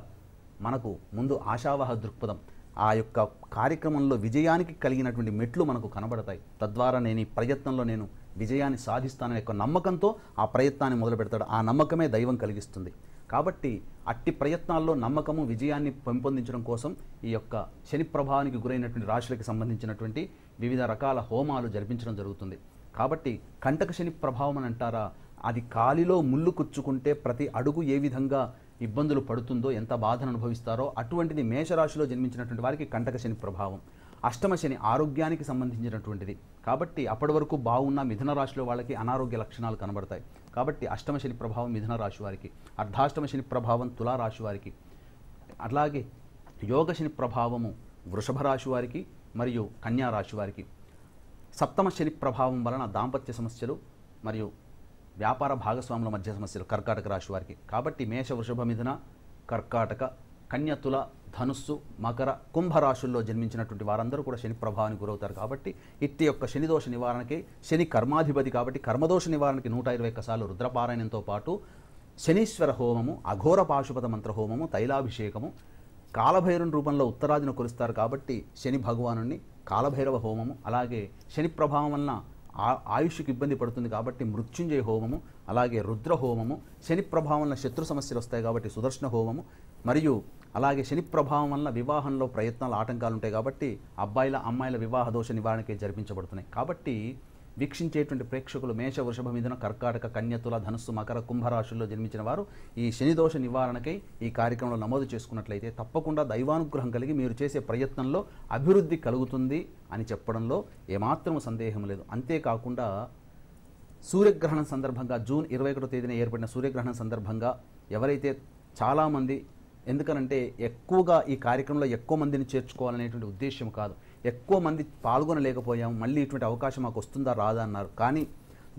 మనకు ముందు ఆశావహ దృక్పథం ఆ యొక్క కార్యక్రమంలో విజయానికి కలిగినటువంటి మెట్లు మనకు కనబడతాయి తద్వారా నేను ఈ ప్రయత్నంలో నేను విజయాన్ని సాధిస్తాననే యొక్క నమ్మకంతో ఆ ప్రయత్నాన్ని మొదలు పెడతాడు ఆ నమ్మకమే దైవం కలిగిస్తుంది కాబట్టి అట్టి ప్రయత్నాల్లో నమ్మకము విజయాన్ని పెంపొందించడం కోసం ఈ యొక్క శని ప్రభావానికి గురైనటువంటి రాశులకు సంబంధించినటువంటి వివిధ రకాల హోమాలు జరిపించడం జరుగుతుంది కాబట్టి కంటక శని ప్రభావం అని అంటారా అది కాలిలో ముళ్ళు కుచ్చుకుంటే ప్రతి అడుగు ఏ విధంగా ఇబ్బందులు పడుతుందో ఎంత బాధను అనుభవిస్తారో అటువంటిది మేషరాశిలో జన్మించినటువంటి వారికి కంటక శని ప్రభావం అష్టమ శని ఆరోగ్యానికి సంబంధించినటువంటిది కాబట్టి అప్పటి వరకు బాగున్న మిథున రాశిలో వాళ్ళకి అనారోగ్య లక్షణాలు కనబడతాయి కాబట్టి అష్టమ శని ప్రభావం మిథున రాశి వారికి అర్ధాష్టమ శని ప్రభావం తులారాశి వారికి అలాగే యోగ శని ప్రభావము వృషభ రాశి వారికి మరియు కన్యా రాశి వారికి సప్తమ శని ప్రభావం వలన దాంపత్య సమస్యలు మరియు వ్యాపార భాగస్వాముల మధ్య సమస్యలు కర్కాటక రాశి వారికి కాబట్టి మేష వృషభ మిథున కర్కాటక కన్యతుల ధనుస్సు మకర కుంభరాశుల్లో జన్మించినటువంటి వారందరూ కూడా శని ప్రభావానికి గురవుతారు కాబట్టి ఇట్టి యొక్క శనిదోష నివారణకి శని కర్మాధిపతి కాబట్టి కర్మదోష నివారణకి నూట ఇరవై ఒక్కసార్లు రుద్రపారాయణంతో పాటు శనీశ్వర హోమము అఘోర పాశుపత మంత్ర హోమము తైలాభిషేకము కాలభైరం రూపంలో ఉత్తరాదిని కొలుస్తారు కాబట్టి శని భగవాను కాలభైరవ హోమము అలాగే శని ప్రభావం వలన ఆయుష్కి ఇబ్బంది పడుతుంది కాబట్టి మృత్యుంజయ హోమము అలాగే రుద్ర హోమము శని ప్రభావం వలన శత్రు సమస్యలు వస్తాయి కాబట్టి సుదర్శన హోమము మరియు అలాగే శని ప్రభావం వల్ల వివాహంలో ప్రయత్నాలు ఆటంకాలు ఉంటాయి కాబట్టి అబ్బాయిల అమ్మాయిల వివాహ దోష నివారణకే జరిపించబడుతున్నాయి కాబట్టి వీక్షించేటువంటి ప్రేక్షకులు మేష వృషభ మీదున కర్కాటక కన్యతుల ధనుస్సు మకర కుంభరాశుల్లో జన్మించిన వారు ఈ శనిదోష నివారణకై ఈ కార్యక్రమంలో నమోదు చేసుకున్నట్లయితే తప్పకుండా దైవానుగ్రహం కలిగి మీరు చేసే ప్రయత్నంలో అభివృద్ధి కలుగుతుంది అని చెప్పడంలో ఏమాత్రం సందేహం లేదు అంతేకాకుండా సూర్యగ్రహణం సందర్భంగా జూన్ ఇరవై ఒకటో తేదీన ఏర్పడిన సూర్యగ్రహణం సందర్భంగా ఎవరైతే చాలామంది ఎందుకనంటే ఎక్కువగా ఈ కార్యక్రమంలో ఎక్కువ మందిని చేర్చుకోవాలనేటువంటి ఉద్దేశం కాదు ఎక్కువ మంది పాల్గొనలేకపోయాము మళ్ళీ ఇటువంటి అవకాశం మాకు వస్తుందా రాదా అన్నారు కానీ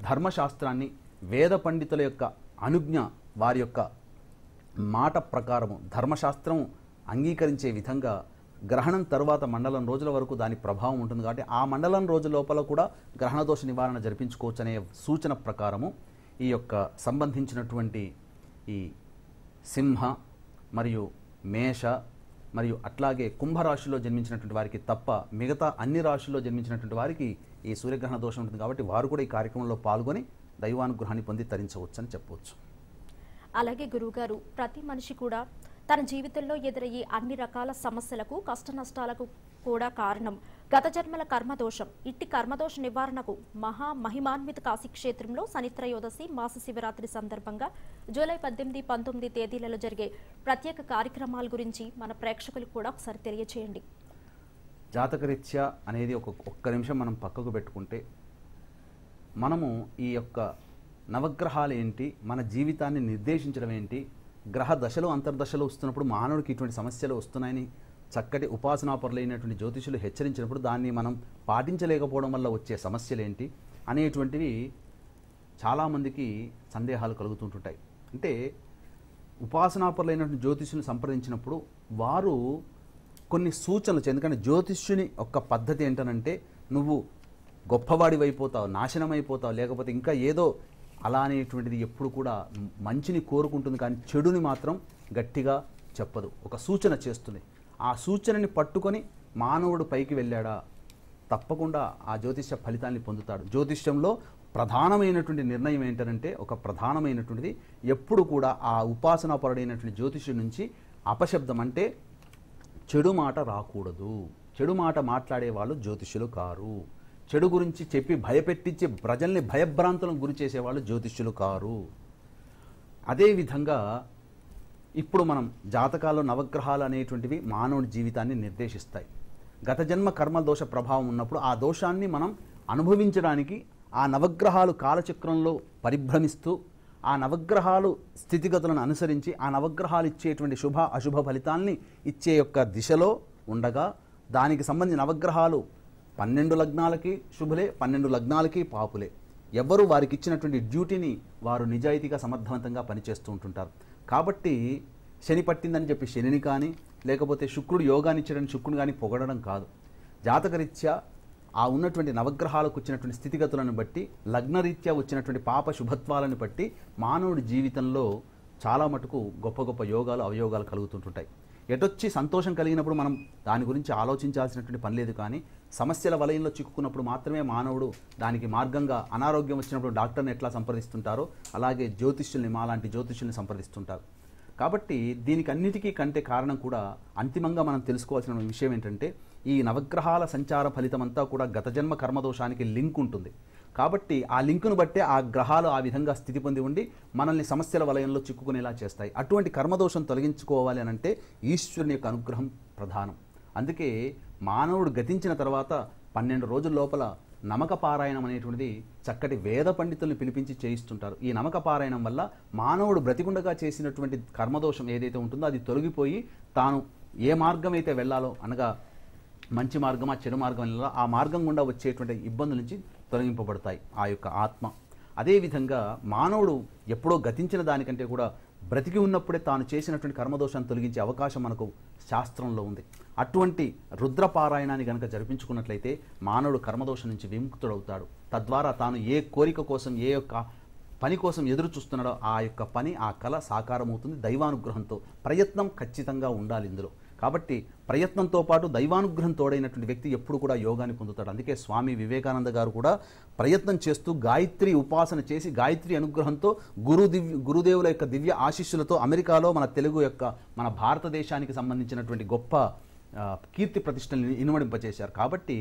ధర్మశాస్త్రాన్ని వేద పండితుల యొక్క అనుజ్ఞ వారి యొక్క మాట ప్రకారము ధర్మశాస్త్రం అంగీకరించే విధంగా గ్రహణం తర్వాత మండలం రోజుల వరకు దాని ప్రభావం ఉంటుంది కాబట్టి ఆ మండలం రోజు లోపల కూడా గ్రహణ దోష నివారణ జరిపించుకోవచ్చు అనే సూచన ప్రకారము ఈ యొక్క సంబంధించినటువంటి ఈ సింహ మరియు మేష మరియు అట్లాగే కుంభరాశిలో జన్మించినటువంటి వారికి తప్ప మిగతా అన్ని రాశుల్లో జన్మించినటువంటి వారికి ఈ సూర్యగ్రహణ దోషం ఉంటుంది కాబట్టి వారు కూడా ఈ కార్యక్రమంలో పాల్గొని దైవానుగ్రహాన్ని పొంది తరించవచ్చు అని చెప్పవచ్చు అలాగే గురువుగారు ప్రతి మనిషి కూడా తన జీవితంలో ఎదురయ్యే అన్ని రకాల సమస్యలకు కష్ట నష్టాలకు కూడా కారణం గత జన్మల కర్మదోషం ఇట్టి కర్మదోష నివారణకు మహా మహిమాన్విత కాశీక్షేత్రంలో సనిత్రయోదశి మాస శివరాత్రి సందర్భంగా జూలై పద్దెనిమిది పంతొమ్మిది తేదీలలో జరిగే ప్రత్యేక కార్యక్రమాల గురించి మన ప్రేక్షకులు కూడా ఒకసారి తెలియచేయండి జాతకరీత్యా అనేది ఒక ఒక్క నిమిషం మనం పక్కకు పెట్టుకుంటే మనము ఈ యొక్క నవగ్రహాలు ఏంటి మన జీవితాన్ని నిర్దేశించడం ఏంటి గ్రహ దశలు అంతర్దశలు వస్తున్నప్పుడు మానవుడికి ఇటువంటి సమస్యలు వస్తున్నాయని చక్కటి ఉపాసనాపరులైనటువంటి జ్యోతిషులు హెచ్చరించినప్పుడు దాన్ని మనం పాటించలేకపోవడం వల్ల వచ్చే సమస్యలేంటి అనేటువంటివి చాలామందికి సందేహాలు కలుగుతుంటుంటాయి అంటే ఉపాసనాపరులైనటువంటి జ్యోతిష్యుని సంప్రదించినప్పుడు వారు కొన్ని సూచనలు ఎందుకంటే జ్యోతిష్యుని ఒక పద్ధతి ఏంటనంటే నువ్వు గొప్పవాడివైపోతావు నాశనం అయిపోతావు లేకపోతే ఇంకా ఏదో అలా అనేటువంటిది ఎప్పుడు కూడా మంచిని కోరుకుంటుంది కానీ చెడుని మాత్రం గట్టిగా చెప్పదు ఒక సూచన చేస్తుంది ఆ సూచనని పట్టుకొని మానవుడు పైకి వెళ్ళాడా తప్పకుండా ఆ జ్యోతిష్య ఫలితాన్ని పొందుతాడు జ్యోతిష్యంలో ప్రధానమైనటువంటి నిర్ణయం ఏంటంటే ఒక ప్రధానమైనటువంటిది ఎప్పుడు కూడా ఆ ఉపాసనాపరుడైనటువంటి జ్యోతిష్యు నుంచి అపశబ్దం అంటే చెడు మాట రాకూడదు చెడు మాట మాట్లాడే వాళ్ళు జ్యోతిష్యులు కారు చెడు గురించి చెప్పి భయపెట్టించి ప్రజల్ని భయభ్రాంతులకు గురి చేసేవాళ్ళు జ్యోతిష్యులు కారు అదేవిధంగా ఇప్పుడు మనం జాతకాలు నవగ్రహాలు అనేటువంటివి మానవుడి జీవితాన్ని నిర్దేశిస్తాయి గత జన్మ కర్మ దోష ప్రభావం ఉన్నప్పుడు ఆ దోషాన్ని మనం అనుభవించడానికి ఆ నవగ్రహాలు కాలచక్రంలో పరిభ్రమిస్తూ ఆ నవగ్రహాలు స్థితిగతులను అనుసరించి ఆ నవగ్రహాలు ఇచ్చేటువంటి శుభ అశుభ ఫలితాల్ని ఇచ్చే యొక్క దిశలో ఉండగా దానికి సంబంధించిన నవగ్రహాలు పన్నెండు లగ్నాలకి శుభలే పన్నెండు లగ్నాలకి పాపులే ఎవరు వారికి ఇచ్చినటువంటి డ్యూటీని వారు నిజాయితీగా సమర్థవంతంగా పనిచేస్తూ ఉంటుంటారు కాబట్టి శని పట్టిందని చెప్పి శనిని కానీ లేకపోతే శుక్రుడు యోగాన్ని ఇచ్చాడని శుక్రుని కానీ పొగడడం కాదు జాతకరీత్యా ఆ ఉన్నటువంటి నవగ్రహాలకు వచ్చినటువంటి స్థితిగతులను బట్టి లగ్నరీత్యా వచ్చినటువంటి పాప శుభత్వాలను బట్టి మానవుడి జీవితంలో చాలా మటుకు గొప్ప గొప్ప యోగాలు అవయోగాలు కలుగుతుంటుంటాయి ఎటొచ్చి సంతోషం కలిగినప్పుడు మనం దాని గురించి ఆలోచించాల్సినటువంటి పని లేదు కానీ సమస్యల వలయంలో చిక్కుకున్నప్పుడు మాత్రమే మానవుడు దానికి మార్గంగా అనారోగ్యం వచ్చినప్పుడు డాక్టర్ని ఎట్లా సంప్రదిస్తుంటారో అలాగే జ్యోతిష్యుల్ని మాలాంటి జ్యోతిష్యుల్ని సంప్రదిస్తుంటారు కాబట్టి దీనికి అన్నిటికీ కంటే కారణం కూడా అంతిమంగా మనం తెలుసుకోవాల్సిన విషయం ఏంటంటే ఈ నవగ్రహాల సంచార ఫలితం అంతా కూడా గత జన్మ కర్మదోషానికి లింక్ ఉంటుంది కాబట్టి ఆ లింకును బట్టే ఆ గ్రహాలు ఆ విధంగా స్థితి పొంది ఉండి మనల్ని సమస్యల వలయంలో చిక్కుకునేలా చేస్తాయి అటువంటి కర్మదోషం తొలగించుకోవాలి అంటే ఈశ్వరుని యొక్క అనుగ్రహం ప్రధానం అందుకే మానవుడు గతించిన తర్వాత పన్నెండు రోజుల లోపల నమక పారాయణం అనేటువంటిది చక్కటి వేద పండితుల్ని పిలిపించి చేయిస్తుంటారు ఈ నమక పారాయణం వల్ల మానవుడు బ్రతికుండగా చేసినటువంటి కర్మదోషం ఏదైతే ఉంటుందో అది తొలగిపోయి తాను ఏ మార్గం అయితే వెళ్ళాలో అనగా మంచి మార్గం ఆ చెడు మార్గం వెళ్ళాలో ఆ మార్గం గుండా వచ్చేటువంటి ఇబ్బందుల నుంచి తొలగింపబడతాయి ఆ యొక్క ఆత్మ అదేవిధంగా మానవుడు ఎప్పుడో గతించిన దానికంటే కూడా బ్రతికి ఉన్నప్పుడే తాను చేసినటువంటి కర్మదోషాన్ని తొలగించే అవకాశం మనకు శాస్త్రంలో ఉంది అటువంటి రుద్రపారాయణాన్ని గనక జరిపించుకున్నట్లయితే మానవుడు కర్మదోషం నుంచి విముక్తుడవుతాడు తద్వారా తాను ఏ కోరిక కోసం ఏ యొక్క పని కోసం ఎదురు చూస్తున్నాడో ఆ యొక్క పని ఆ కళ సాకారమవుతుంది దైవానుగ్రహంతో ప్రయత్నం ఖచ్చితంగా ఉండాలి ఇందులో కాబట్టి ప్రయత్నంతో పాటు దైవానుగ్రహం తోడైనటువంటి వ్యక్తి ఎప్పుడు కూడా యోగాన్ని పొందుతాడు అందుకే స్వామి వివేకానంద గారు కూడా ప్రయత్నం చేస్తూ గాయత్రి ఉపాసన చేసి గాయత్రి అనుగ్రహంతో గురు దివ్య గురుదేవుల యొక్క దివ్య ఆశీస్సులతో అమెరికాలో మన తెలుగు యొక్క మన భారతదేశానికి సంబంధించినటువంటి గొప్ప కీర్తి ప్రతిష్టలు ఇనుమడింపచేశారు కాబట్టి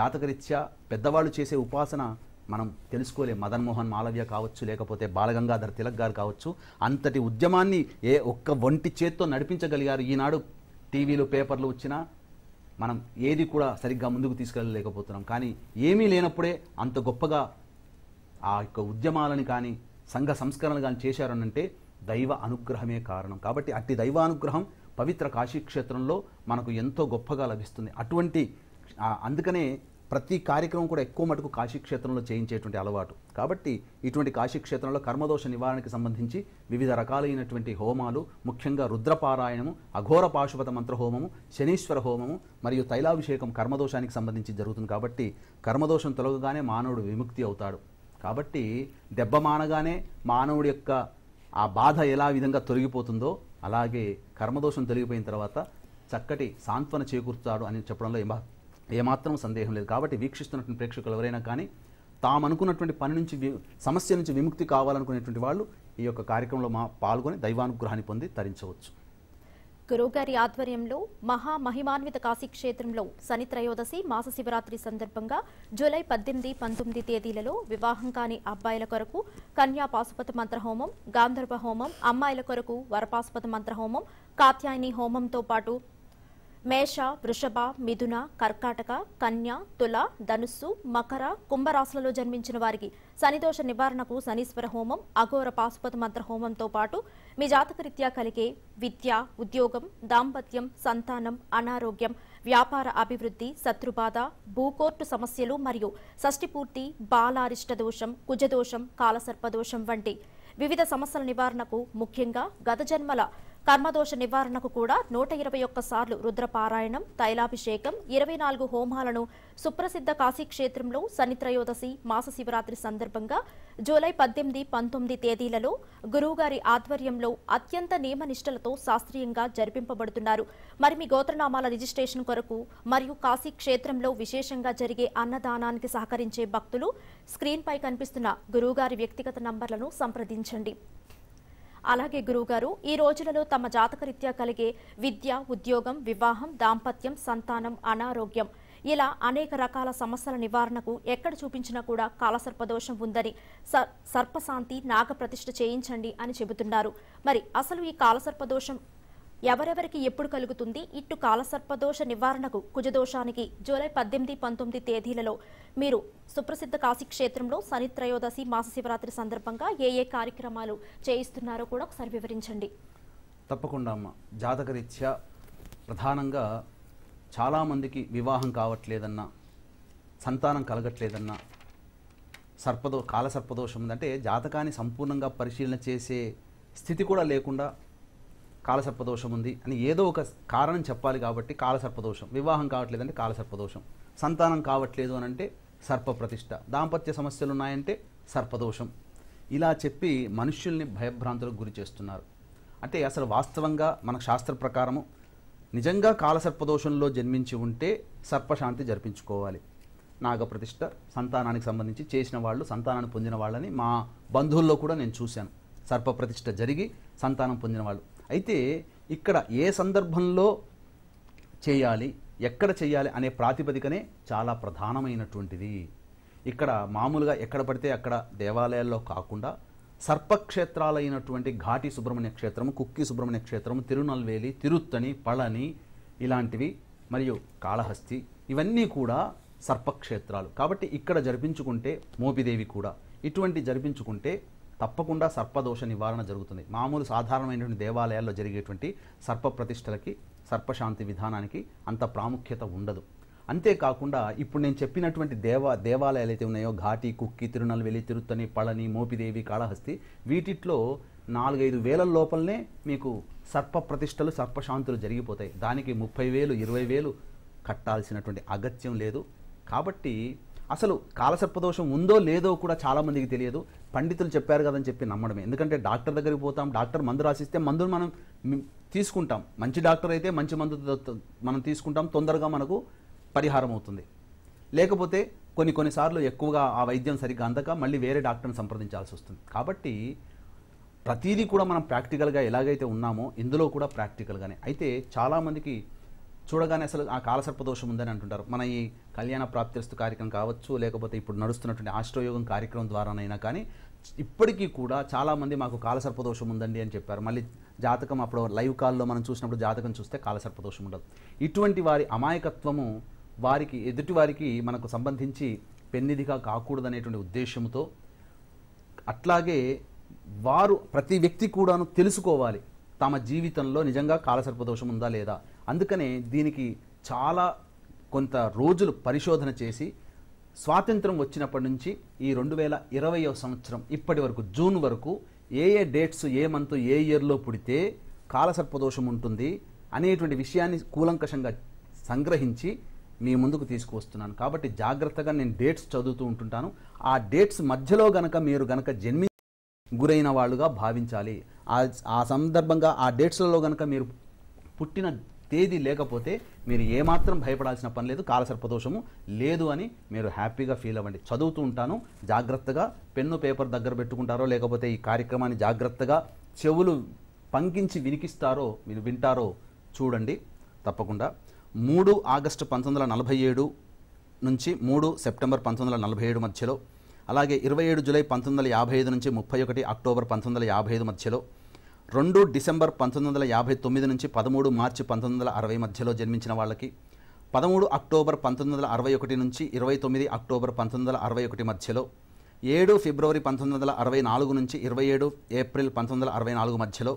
జాతకరీత్యా పెద్దవాళ్ళు చేసే ఉపాసన మనం తెలుసుకోలే మదన్మోహన్ మాలవ్య కావచ్చు లేకపోతే బాలగంగాధర్ తిలక్ గారు కావచ్చు అంతటి ఉద్యమాన్ని ఏ ఒక్క ఒంటి చేత్తో నడిపించగలిగారు ఈనాడు టీవీలు పేపర్లు వచ్చినా మనం ఏది కూడా సరిగ్గా ముందుకు తీసుకెళ్ళలేకపోతున్నాం కానీ ఏమీ లేనప్పుడే అంత గొప్పగా ఆ యొక్క ఉద్యమాలను కానీ సంఘ సంస్కరణలు కానీ చేశారనంటే దైవ అనుగ్రహమే కారణం కాబట్టి అట్టి దైవానుగ్రహం పవిత్ర కాశీక్షేత్రంలో మనకు ఎంతో గొప్పగా లభిస్తుంది అటువంటి అందుకనే ప్రతి కార్యక్రమం కూడా ఎక్కువ మటుకు కాశీక్షేత్రంలో చేయించేటువంటి అలవాటు కాబట్టి ఇటువంటి కాశీక్షేత్రంలో కర్మదోష నివారణకి సంబంధించి వివిధ రకాలైనటువంటి హోమాలు ముఖ్యంగా రుద్రపారాయణము అఘోర పాశుపత మంత్ర హోమము శనీశ్వర హోమము మరియు తైలాభిషేకం కర్మదోషానికి సంబంధించి జరుగుతుంది కాబట్టి కర్మదోషం తొలగగానే మానవుడు విముక్తి అవుతాడు కాబట్టి దెబ్బ మానగానే మానవుడి యొక్క ఆ బాధ ఎలా విధంగా తొలగిపోతుందో అలాగే కర్మదోషం తొలగిపోయిన తర్వాత చక్కటి సాంత్వన చేకూరుతాడు అని చెప్పడంలో ఏమాత్రం సందేహం లేదు కాబట్టి వీక్షిస్తున్నటువంటి ప్రేక్షకులు ఎవరైనా కానీ తాము అనుకున్నటువంటి పని నుంచి సమస్య నుంచి విముక్తి కావాలనుకునేటువంటి వాళ్ళు ఈ యొక్క కార్యక్రమంలో మా పాల్గొని దైవానుగ్రహాన్ని పొంది తరించవచ్చు గురువుగారి ఆధ్వర్యంలో మహా మహిమాన్విత కాశీక్షేత్రంలో శని త్రయోదశి మాస శివరాత్రి సందర్భంగా జూలై పద్దెనిమిది పంతొమ్మిది తేదీలలో వివాహం కాని అబ్బాయిల కొరకు కన్యా పాశుపత మంత్ర హోమం గాంధర్వ హోమం అమ్మాయిల కొరకు వరపాశుపత మంత్ర హోమం కాత్యాయని హోమంతో పాటు మేష వృషభ మిథున కర్కాటక కన్య తుల ధనుస్సు మకర కుంభరాశులలో జన్మించిన వారికి శనిదోష నివారణకు శనీశ్వర హోమం అఘోర పాశుపత మంత్ర హోమంతో పాటు మీ జాతకరీత్యా కలిగే విద్య ఉద్యోగం దాంపత్యం సంతానం అనారోగ్యం వ్యాపార అభివృద్ధి శత్రుబాధ భూకోర్టు సమస్యలు మరియు షష్టిపూర్తి బాలారిష్ట దోషం కుజదోషం కాలసర్పదోషం వంటి వివిధ సమస్యల నివారణకు ముఖ్యంగా గత జన్మల కర్మదోష నివారణకు కూడా నూట ఇరవై ఒక్క సార్లు రుద్రపారాయణం తైలాభిషేకం ఇరవై నాలుగు హోమాలను సుప్రసిద్ధ కాశీక్షేత్రంలో శనిత్రయోదశి మాస శివరాత్రి సందర్భంగా జూలై పద్దెనిమిది పంతొమ్మిది తేదీలలో గురువుగారి ఆధ్వర్యంలో అత్యంత నియమనిష్టలతో శాస్త్రీయంగా జరిపింపబడుతున్నారు మరి మీ గోత్రనామాల రిజిస్ట్రేషన్ కొరకు మరియు కాశీక్షేత్రంలో విశేషంగా జరిగే అన్నదానానికి సహకరించే భక్తులు స్క్రీన్పై కనిపిస్తున్న గురువుగారి వ్యక్తిగత నంబర్లను సంప్రదించండి అలాగే గురువుగారు ఈ రోజులలో తమ జాతకరీత్యా కలిగే విద్య ఉద్యోగం వివాహం దాంపత్యం సంతానం అనారోగ్యం ఇలా అనేక రకాల సమస్యల నివారణకు ఎక్కడ చూపించినా కూడా కాలసర్పదోషం ఉందని సర్పశాంతి నాగప్రతిష్ఠ చేయించండి అని చెబుతున్నారు మరి అసలు ఈ కాలసర్పదోషం ఎవరెవరికి ఎప్పుడు కలుగుతుంది ఇట్టు కాలసర్పదోష నివారణకు కుజదోషానికి జూలై పద్దెనిమిది పంతొమ్మిది తేదీలలో మీరు సుప్రసిద్ధ కాశీక్షేత్రంలో శని త్రయోదశి మాస శివరాత్రి సందర్భంగా ఏ ఏ కార్యక్రమాలు చేయిస్తున్నారో కూడా ఒకసారి వివరించండి తప్పకుండా అమ్మ జాతకరీత్యా ప్రధానంగా చాలామందికి వివాహం కావట్లేదన్నా సంతానం కలగట్లేదన్నా సర్పదో కాల సర్పదోషం జాతకాన్ని సంపూర్ణంగా పరిశీలన చేసే స్థితి కూడా లేకుండా కాలసర్పదోషం ఉంది అని ఏదో ఒక కారణం చెప్పాలి కాబట్టి కాలసర్పదోషం వివాహం కావట్లేదంటే కాలసర్పదోషం సంతానం కావట్లేదు అని అంటే సర్పప్రతిష్ట దాంపత్య సమస్యలు ఉన్నాయంటే సర్పదోషం ఇలా చెప్పి మనుష్యుల్ని భయభ్రాంతులకు గురి చేస్తున్నారు అంటే అసలు వాస్తవంగా మన శాస్త్ర ప్రకారము నిజంగా కాలసర్పదోషంలో జన్మించి ఉంటే సర్పశాంతి జరిపించుకోవాలి నాగప్రతిష్ట సంతానానికి సంబంధించి చేసిన వాళ్ళు సంతానాన్ని పొందిన వాళ్ళని మా బంధువుల్లో కూడా నేను చూశాను సర్పప్రతిష్ట జరిగి సంతానం పొందిన వాళ్ళు అయితే ఇక్కడ ఏ సందర్భంలో చేయాలి ఎక్కడ చేయాలి అనే ప్రాతిపదికనే చాలా ప్రధానమైనటువంటిది ఇక్కడ మామూలుగా ఎక్కడ పడితే అక్కడ దేవాలయాల్లో కాకుండా సర్పక్షేత్రాలైనటువంటి ఘాటి సుబ్రహ్మణ్య క్షేత్రము కుక్కి సుబ్రహ్మణ్య క్షేత్రము తిరునల్వేలి తిరుత్తని పళని ఇలాంటివి మరియు కాళహస్తి ఇవన్నీ కూడా సర్పక్షేత్రాలు కాబట్టి ఇక్కడ జరిపించుకుంటే మోపిదేవి కూడా ఇటువంటి జరిపించుకుంటే తప్పకుండా సర్పదోష నివారణ జరుగుతుంది మామూలు సాధారణమైనటువంటి దేవాలయాల్లో జరిగేటువంటి సర్ప ప్రతిష్టలకి సర్పశాంతి విధానానికి అంత ప్రాముఖ్యత ఉండదు అంతేకాకుండా ఇప్పుడు నేను చెప్పినటువంటి దేవ దేవాలయాలు అయితే ఉన్నాయో ఘాటి కుక్కి తిరునల్వేలి తిరుత్తని పళని మోపిదేవి కాళహస్తి వీటిట్లో నాలుగైదు వేల లోపలనే మీకు సర్ప ప్రతిష్టలు సర్పశాంతులు జరిగిపోతాయి దానికి ముప్పై వేలు ఇరవై వేలు కట్టాల్సినటువంటి అగత్యం లేదు కాబట్టి అసలు కాలసర్పదోషం ఉందో లేదో కూడా చాలామందికి తెలియదు పండితులు చెప్పారు కదని చెప్పి నమ్మడమే ఎందుకంటే డాక్టర్ దగ్గరికి పోతాం డాక్టర్ మందు రాసిస్తే మందును మనం తీసుకుంటాం మంచి డాక్టర్ అయితే మంచి మందు మనం తీసుకుంటాం తొందరగా మనకు పరిహారం అవుతుంది లేకపోతే కొన్ని కొన్నిసార్లు ఎక్కువగా ఆ వైద్యం సరిగ్గా అందక మళ్ళీ వేరే డాక్టర్ని సంప్రదించాల్సి వస్తుంది కాబట్టి ప్రతీది కూడా మనం ప్రాక్టికల్గా ఎలాగైతే ఉన్నామో ఇందులో కూడా ప్రాక్టికల్గానే అయితే చాలామందికి చూడగానే అసలు ఆ కాలసర్పదోషం ఉందని అంటుంటారు మన ఈ కళ్యాణ ప్రాప్తిస్తు కార్యక్రమం కావచ్చు లేకపోతే ఇప్పుడు నడుస్తున్నటువంటి ఆశ్రయోగం కార్యక్రమం ద్వారానైనా కానీ ఇప్పటికీ కూడా చాలామంది మాకు కాలసర్పదోషం ఉందండి అని చెప్పారు మళ్ళీ జాతకం అప్పుడు లైవ్ కాల్లో మనం చూసినప్పుడు జాతకం చూస్తే కాలసర్పదోషం ఉండదు ఇటువంటి వారి అమాయకత్వము వారికి ఎదుటి వారికి మనకు సంబంధించి పెన్నిదిగా కాకూడదనేటువంటి ఉద్దేశంతో అట్లాగే వారు ప్రతి వ్యక్తి కూడాను తెలుసుకోవాలి తమ జీవితంలో నిజంగా కాలసర్పదోషం ఉందా లేదా అందుకనే దీనికి చాలా కొంత రోజులు పరిశోధన చేసి స్వాతంత్రం వచ్చినప్పటి నుంచి ఈ రెండు వేల ఇరవయో సంవత్సరం ఇప్పటి వరకు జూన్ వరకు ఏ ఏ డేట్స్ ఏ మంత్ ఏ ఇయర్లో పుడితే కాలసర్పదోషం ఉంటుంది అనేటువంటి విషయాన్ని కూలంకషంగా సంగ్రహించి మీ ముందుకు తీసుకువస్తున్నాను కాబట్టి జాగ్రత్తగా నేను డేట్స్ చదువుతూ ఉంటుంటాను ఆ డేట్స్ మధ్యలో గనక మీరు గనక జన్మి గురైన వాళ్ళుగా భావించాలి ఆ సందర్భంగా ఆ డేట్స్లలో కనుక మీరు పుట్టిన తేదీ లేకపోతే మీరు ఏమాత్రం భయపడాల్సిన పని లేదు కాలసర్పదోషము లేదు అని మీరు హ్యాపీగా ఫీల్ అవ్వండి చదువుతూ ఉంటాను జాగ్రత్తగా పెన్ను పేపర్ దగ్గర పెట్టుకుంటారో లేకపోతే ఈ కార్యక్రమాన్ని జాగ్రత్తగా చెవులు పంకించి వినికిస్తారో మీరు వింటారో చూడండి తప్పకుండా మూడు ఆగస్టు పంతొమ్మిది వందల నలభై ఏడు నుంచి మూడు సెప్టెంబర్ పంతొమ్మిది వందల నలభై ఏడు మధ్యలో అలాగే ఇరవై ఏడు జూలై పంతొమ్మిది వందల యాభై ఐదు నుంచి ముప్పై ఒకటి అక్టోబర్ పంతొమ్మిది వందల యాభై ఐదు మధ్యలో రెండు డిసెంబర్ పంతొమ్మిది వందల యాభై తొమ్మిది నుంచి పదమూడు మార్చి పంతొమ్మిది వందల అరవై మధ్యలో జన్మించిన వాళ్ళకి పదమూడు అక్టోబర్ పంతొమ్మిది వందల అరవై ఒకటి నుంచి ఇరవై తొమ్మిది అక్టోబర్ పంతొమ్మిది వందల అరవై ఒకటి మధ్యలో ఏడు ఫిబ్రవరి పంతొమ్మిది వందల అరవై నాలుగు నుంచి ఇరవై ఏడు ఏప్రిల్ పంతొమ్మిది వందల అరవై నాలుగు మధ్యలో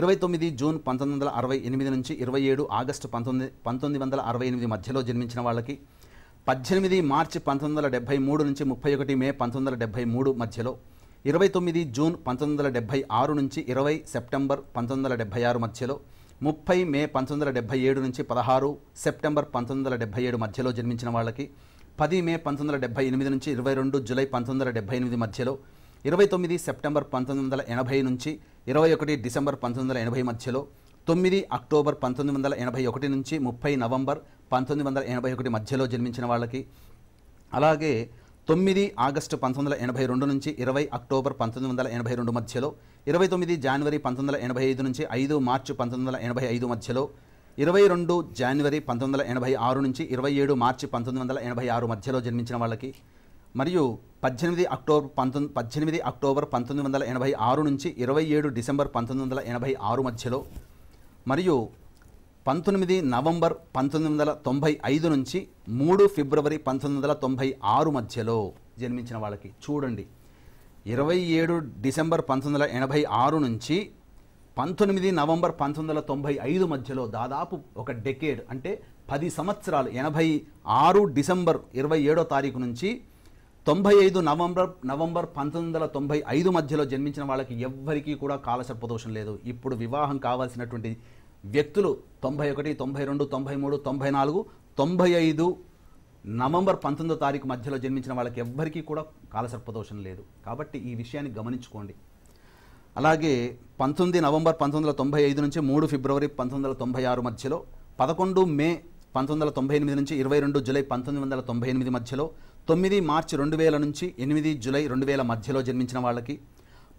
ఇరవై తొమ్మిది జూన్ పంతొమ్మిది వందల అరవై ఎనిమిది నుంచి ఇరవై ఏడు ఆగస్టు పంతొమ్మిది పంతొమ్మిది వందల అరవై ఎనిమిది మధ్యలో జన్మించిన వాళ్ళకి పద్దెనిమిది మార్చి పంతొమ్మిది వందల డెబ్బై మూడు నుంచి ముప్పై ఒకటి మే పంతొమ్మిది వందల డెబ్బై మూడు మధ్యలో ఇరవై తొమ్మిది జూన్ పంతొమ్మిది వందల డెబ్బై ఆరు నుంచి ఇరవై సెప్టెంబర్ పంతొమ్మిది వందల డెబ్బై ఆరు మధ్యలో ముప్పై మే పంతొమ్మిది వందల డెబ్బై ఏడు నుంచి పదహారు సెప్టెంబర్ పంతొమ్మిది వందల డెబ్బై ఏడు మధ్యలో జన్మించిన వాళ్ళకి పది మే పంతొమ్మిది వందల డెబ్బై ఎనిమిది నుంచి ఇరవై రెండు జూలై పంతొమ్మిది వందల డెబ్బై ఎనిమిది మధ్యలో ఇరవై తొమ్మిది సెప్టెంబర్ పంతొమ్మిది వందల ఎనభై నుంచి ఇరవై ఒకటి డిసెంబర్ పంతొమ్మిది వందల ఎనభై మధ్యలో తొమ్మిది అక్టోబర్ పంతొమ్మిది వందల ఎనభై ఒకటి నుంచి ముప్పై నవంబర్ పంతొమ్మిది వందల ఎనభై ఒకటి మధ్యలో జన్మించిన వాళ్ళకి అలాగే తొమ్మిది ఆగస్టు పంతొమ్మిది వందల ఎనభై రెండు నుంచి ఇరవై అక్టోబర్ పంతొమ్మిది వందల ఎనభై రెండు మధ్యలో ఇరవై తొమ్మిది జనవరి పంతొమ్మిది వందల ఎనభై ఐదు నుంచి ఐదు మార్చి పంతొమ్మిది వందల ఎనభై ఐదు మధ్యలో ఇరవై రెండు జనవరి పంతొమ్మిది వందల ఎనభై ఆరు నుంచి ఇరవై ఏడు మార్చి పంతొమ్మిది వందల ఎనభై ఆరు మధ్యలో జన్మించిన వాళ్ళకి మరియు పద్దెనిమిది అక్టోబర్ పంతొమ్మిది పద్దెనిమిది అక్టోబర్ పంతొమ్మిది వందల ఎనభై ఆరు నుంచి ఇరవై ఏడు డిసెంబర్ పంతొమ్మిది వందల ఎనభై ఆరు మధ్యలో మరియు పంతొమ్మిది నవంబర్ పంతొమ్మిది వందల తొంభై ఐదు నుంచి మూడు ఫిబ్రవరి పంతొమ్మిది వందల తొంభై ఆరు మధ్యలో జన్మించిన వాళ్ళకి చూడండి ఇరవై ఏడు డిసెంబర్ పంతొమ్మిది వందల ఎనభై ఆరు నుంచి పంతొమ్మిది నవంబర్ పంతొమ్మిది వందల తొంభై ఐదు మధ్యలో దాదాపు ఒక డెకేడ్ అంటే పది సంవత్సరాలు ఎనభై ఆరు డిసెంబర్ ఇరవై ఏడో తారీఖు నుంచి తొంభై ఐదు నవంబర్ నవంబర్ పంతొమ్మిది వందల తొంభై ఐదు మధ్యలో జన్మించిన వాళ్ళకి ఎవ్వరికీ కూడా దోషం లేదు ఇప్పుడు వివాహం కావాల్సినటువంటి వ్యక్తులు తొంభై ఒకటి తొంభై రెండు తొంభై మూడు తొంభై నాలుగు తొంభై ఐదు నవంబర్ పంతొమ్మిదో తారీఖు మధ్యలో జన్మించిన వాళ్ళకి ఎవ్వరికీ కూడా దోషం లేదు కాబట్టి ఈ విషయాన్ని గమనించుకోండి అలాగే పంతొమ్మిది నవంబర్ పంతొమ్మిది వందల తొంభై ఐదు నుంచి మూడు ఫిబ్రవరి పంతొమ్మిది వందల తొంభై ఆరు మధ్యలో పదకొండు మే పంతొమ్మిది వందల తొంభై ఎనిమిది నుంచి ఇరవై రెండు జులై పంతొమ్మిది వందల తొంభై ఎనిమిది మధ్యలో తొమ్మిది మార్చి రెండు వేల నుంచి ఎనిమిది జులై రెండు వేల మధ్యలో జన్మించిన వాళ్ళకి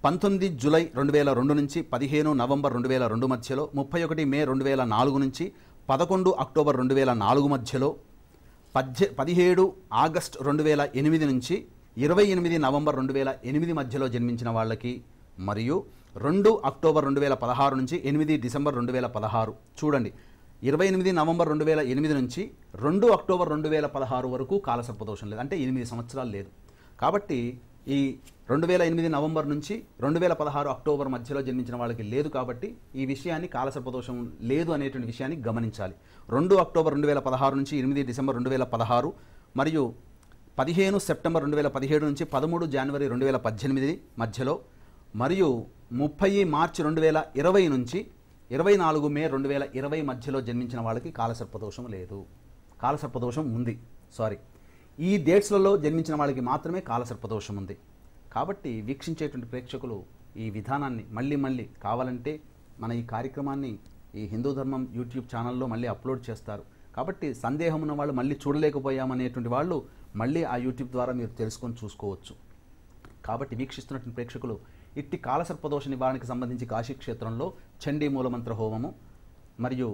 పంతొమ్మిది జులై రెండు వేల రెండు నుంచి పదిహేను నవంబర్ రెండు వేల రెండు మధ్యలో ముప్పై ఒకటి మే రెండు వేల నాలుగు నుంచి పదకొండు అక్టోబర్ రెండు వేల నాలుగు మధ్యలో పద్దె పదిహేడు ఆగస్ట్ రెండు వేల ఎనిమిది నుంచి ఇరవై ఎనిమిది నవంబర్ రెండు వేల ఎనిమిది మధ్యలో జన్మించిన వాళ్ళకి మరియు రెండు అక్టోబర్ రెండు వేల పదహారు నుంచి ఎనిమిది డిసెంబర్ రెండు వేల పదహారు చూడండి ఇరవై ఎనిమిది నవంబర్ రెండు వేల ఎనిమిది నుంచి రెండు అక్టోబర్ రెండు వేల పదహారు వరకు కాలసర్పదోషం లేదు అంటే ఎనిమిది సంవత్సరాలు లేదు కాబట్టి ఈ రెండు వేల ఎనిమిది నవంబర్ నుంచి రెండు వేల పదహారు అక్టోబర్ మధ్యలో జన్మించిన వాళ్ళకి లేదు కాబట్టి ఈ విషయాన్ని కాలసర్పదోషం లేదు అనేటువంటి విషయాన్ని గమనించాలి రెండు అక్టోబర్ రెండు వేల పదహారు నుంచి ఎనిమిది డిసెంబర్ రెండు వేల పదహారు మరియు పదిహేను సెప్టెంబర్ రెండు వేల పదిహేడు నుంచి పదమూడు జనవరి రెండు వేల పద్దెనిమిది మధ్యలో మరియు ముప్పై మార్చి రెండు వేల ఇరవై నుంచి ఇరవై నాలుగు మే రెండు వేల ఇరవై మధ్యలో జన్మించిన వాళ్ళకి కాలసర్పదోషం లేదు కాలసర్పదోషం ఉంది సారీ ఈ డేట్స్లలో జన్మించిన వాళ్ళకి మాత్రమే కాలసర్పదోషం ఉంది కాబట్టి వీక్షించేటువంటి ప్రేక్షకులు ఈ విధానాన్ని మళ్ళీ మళ్ళీ కావాలంటే మన ఈ కార్యక్రమాన్ని ఈ హిందూ ధర్మం యూట్యూబ్ ఛానల్లో మళ్ళీ అప్లోడ్ చేస్తారు కాబట్టి సందేహం ఉన్న వాళ్ళు మళ్ళీ చూడలేకపోయామనేటువంటి వాళ్ళు మళ్ళీ ఆ యూట్యూబ్ ద్వారా మీరు తెలుసుకొని చూసుకోవచ్చు కాబట్టి వీక్షిస్తున్నటువంటి ప్రేక్షకులు ఇట్టి కాలసర్పదోష నివారణకు సంబంధించి కాశీక్షేత్రంలో చండీ మూలమంత్ర హోమము మరియు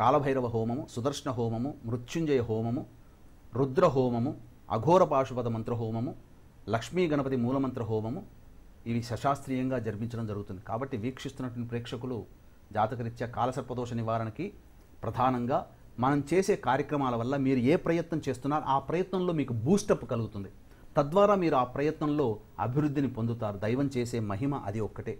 కాలభైరవ హోమము సుదర్శన హోమము మృత్యుంజయ హోమము రుద్ర హోమము అఘోర పాశుపద మంత్ర హోమము లక్ష్మీ గణపతి మూలమంత్ర హోమము ఇవి సశాస్త్రీయంగా జరిపించడం జరుగుతుంది కాబట్టి వీక్షిస్తున్నటువంటి ప్రేక్షకులు జాతకరీత్యా కాలసర్పదోష నివారణకి ప్రధానంగా మనం చేసే కార్యక్రమాల వల్ల మీరు ఏ ప్రయత్నం చేస్తున్నారో ఆ ప్రయత్నంలో మీకు బూస్టప్ కలుగుతుంది తద్వారా మీరు ఆ ప్రయత్నంలో అభివృద్ధిని పొందుతారు దైవం చేసే మహిమ అది ఒక్కటే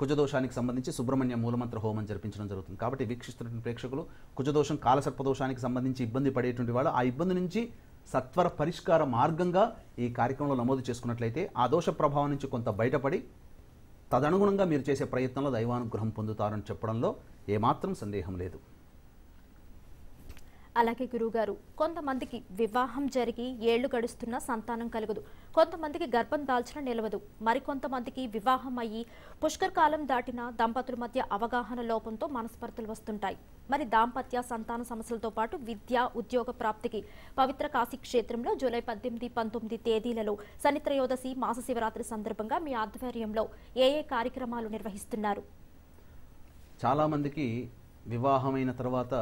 కుజదోషానికి సంబంధించి సుబ్రహ్మణ్య మూలమంత్ర హోమం జరిపించడం జరుగుతుంది కాబట్టి వీక్షిస్తున్న ప్రేక్షకులు కుజదోషం కాలసర్పదోషానికి సంబంధించి ఇబ్బంది పడేటువంటి వాళ్ళు ఆ ఇబ్బంది నుంచి సత్వర పరిష్కార మార్గంగా ఈ కార్యక్రమంలో నమోదు చేసుకున్నట్లయితే ఆ దోష ప్రభావం నుంచి కొంత బయటపడి తదనుగుణంగా మీరు చేసే ప్రయత్నంలో దైవానుగ్రహం పొందుతారని చెప్పడంలో ఏమాత్రం సందేహం లేదు అలాగే గురువుగారు కొంతమందికి వివాహం జరిగి ఏళ్లు గడుస్తున్న సంతానం కలగదు కొంతమందికి గర్భం దాల్చిన నిలవదు మరికొంతమందికి వివాహం అయ్యి పుష్కర్ కాలం దాటిన దంపతుల మధ్య అవగాహన లోపంతో మనస్పర్తలు వస్తుంటాయి మరి దాంపత్య సంతాన సమస్యలతో పాటు విద్య ఉద్యోగ ప్రాప్తికి పవిత్ర కాశీ క్షేత్రంలో జూలై పద్దెనిమిది పంతొమ్మిది తేదీలలో శనిత్రయోదశి మాస శివరాత్రి సందర్భంగా మీ ఆధ్వర్యంలో ఏ ఏ కార్యక్రమాలు నిర్వహిస్తున్నారు చాలామందికి వివాహమైన తర్వాత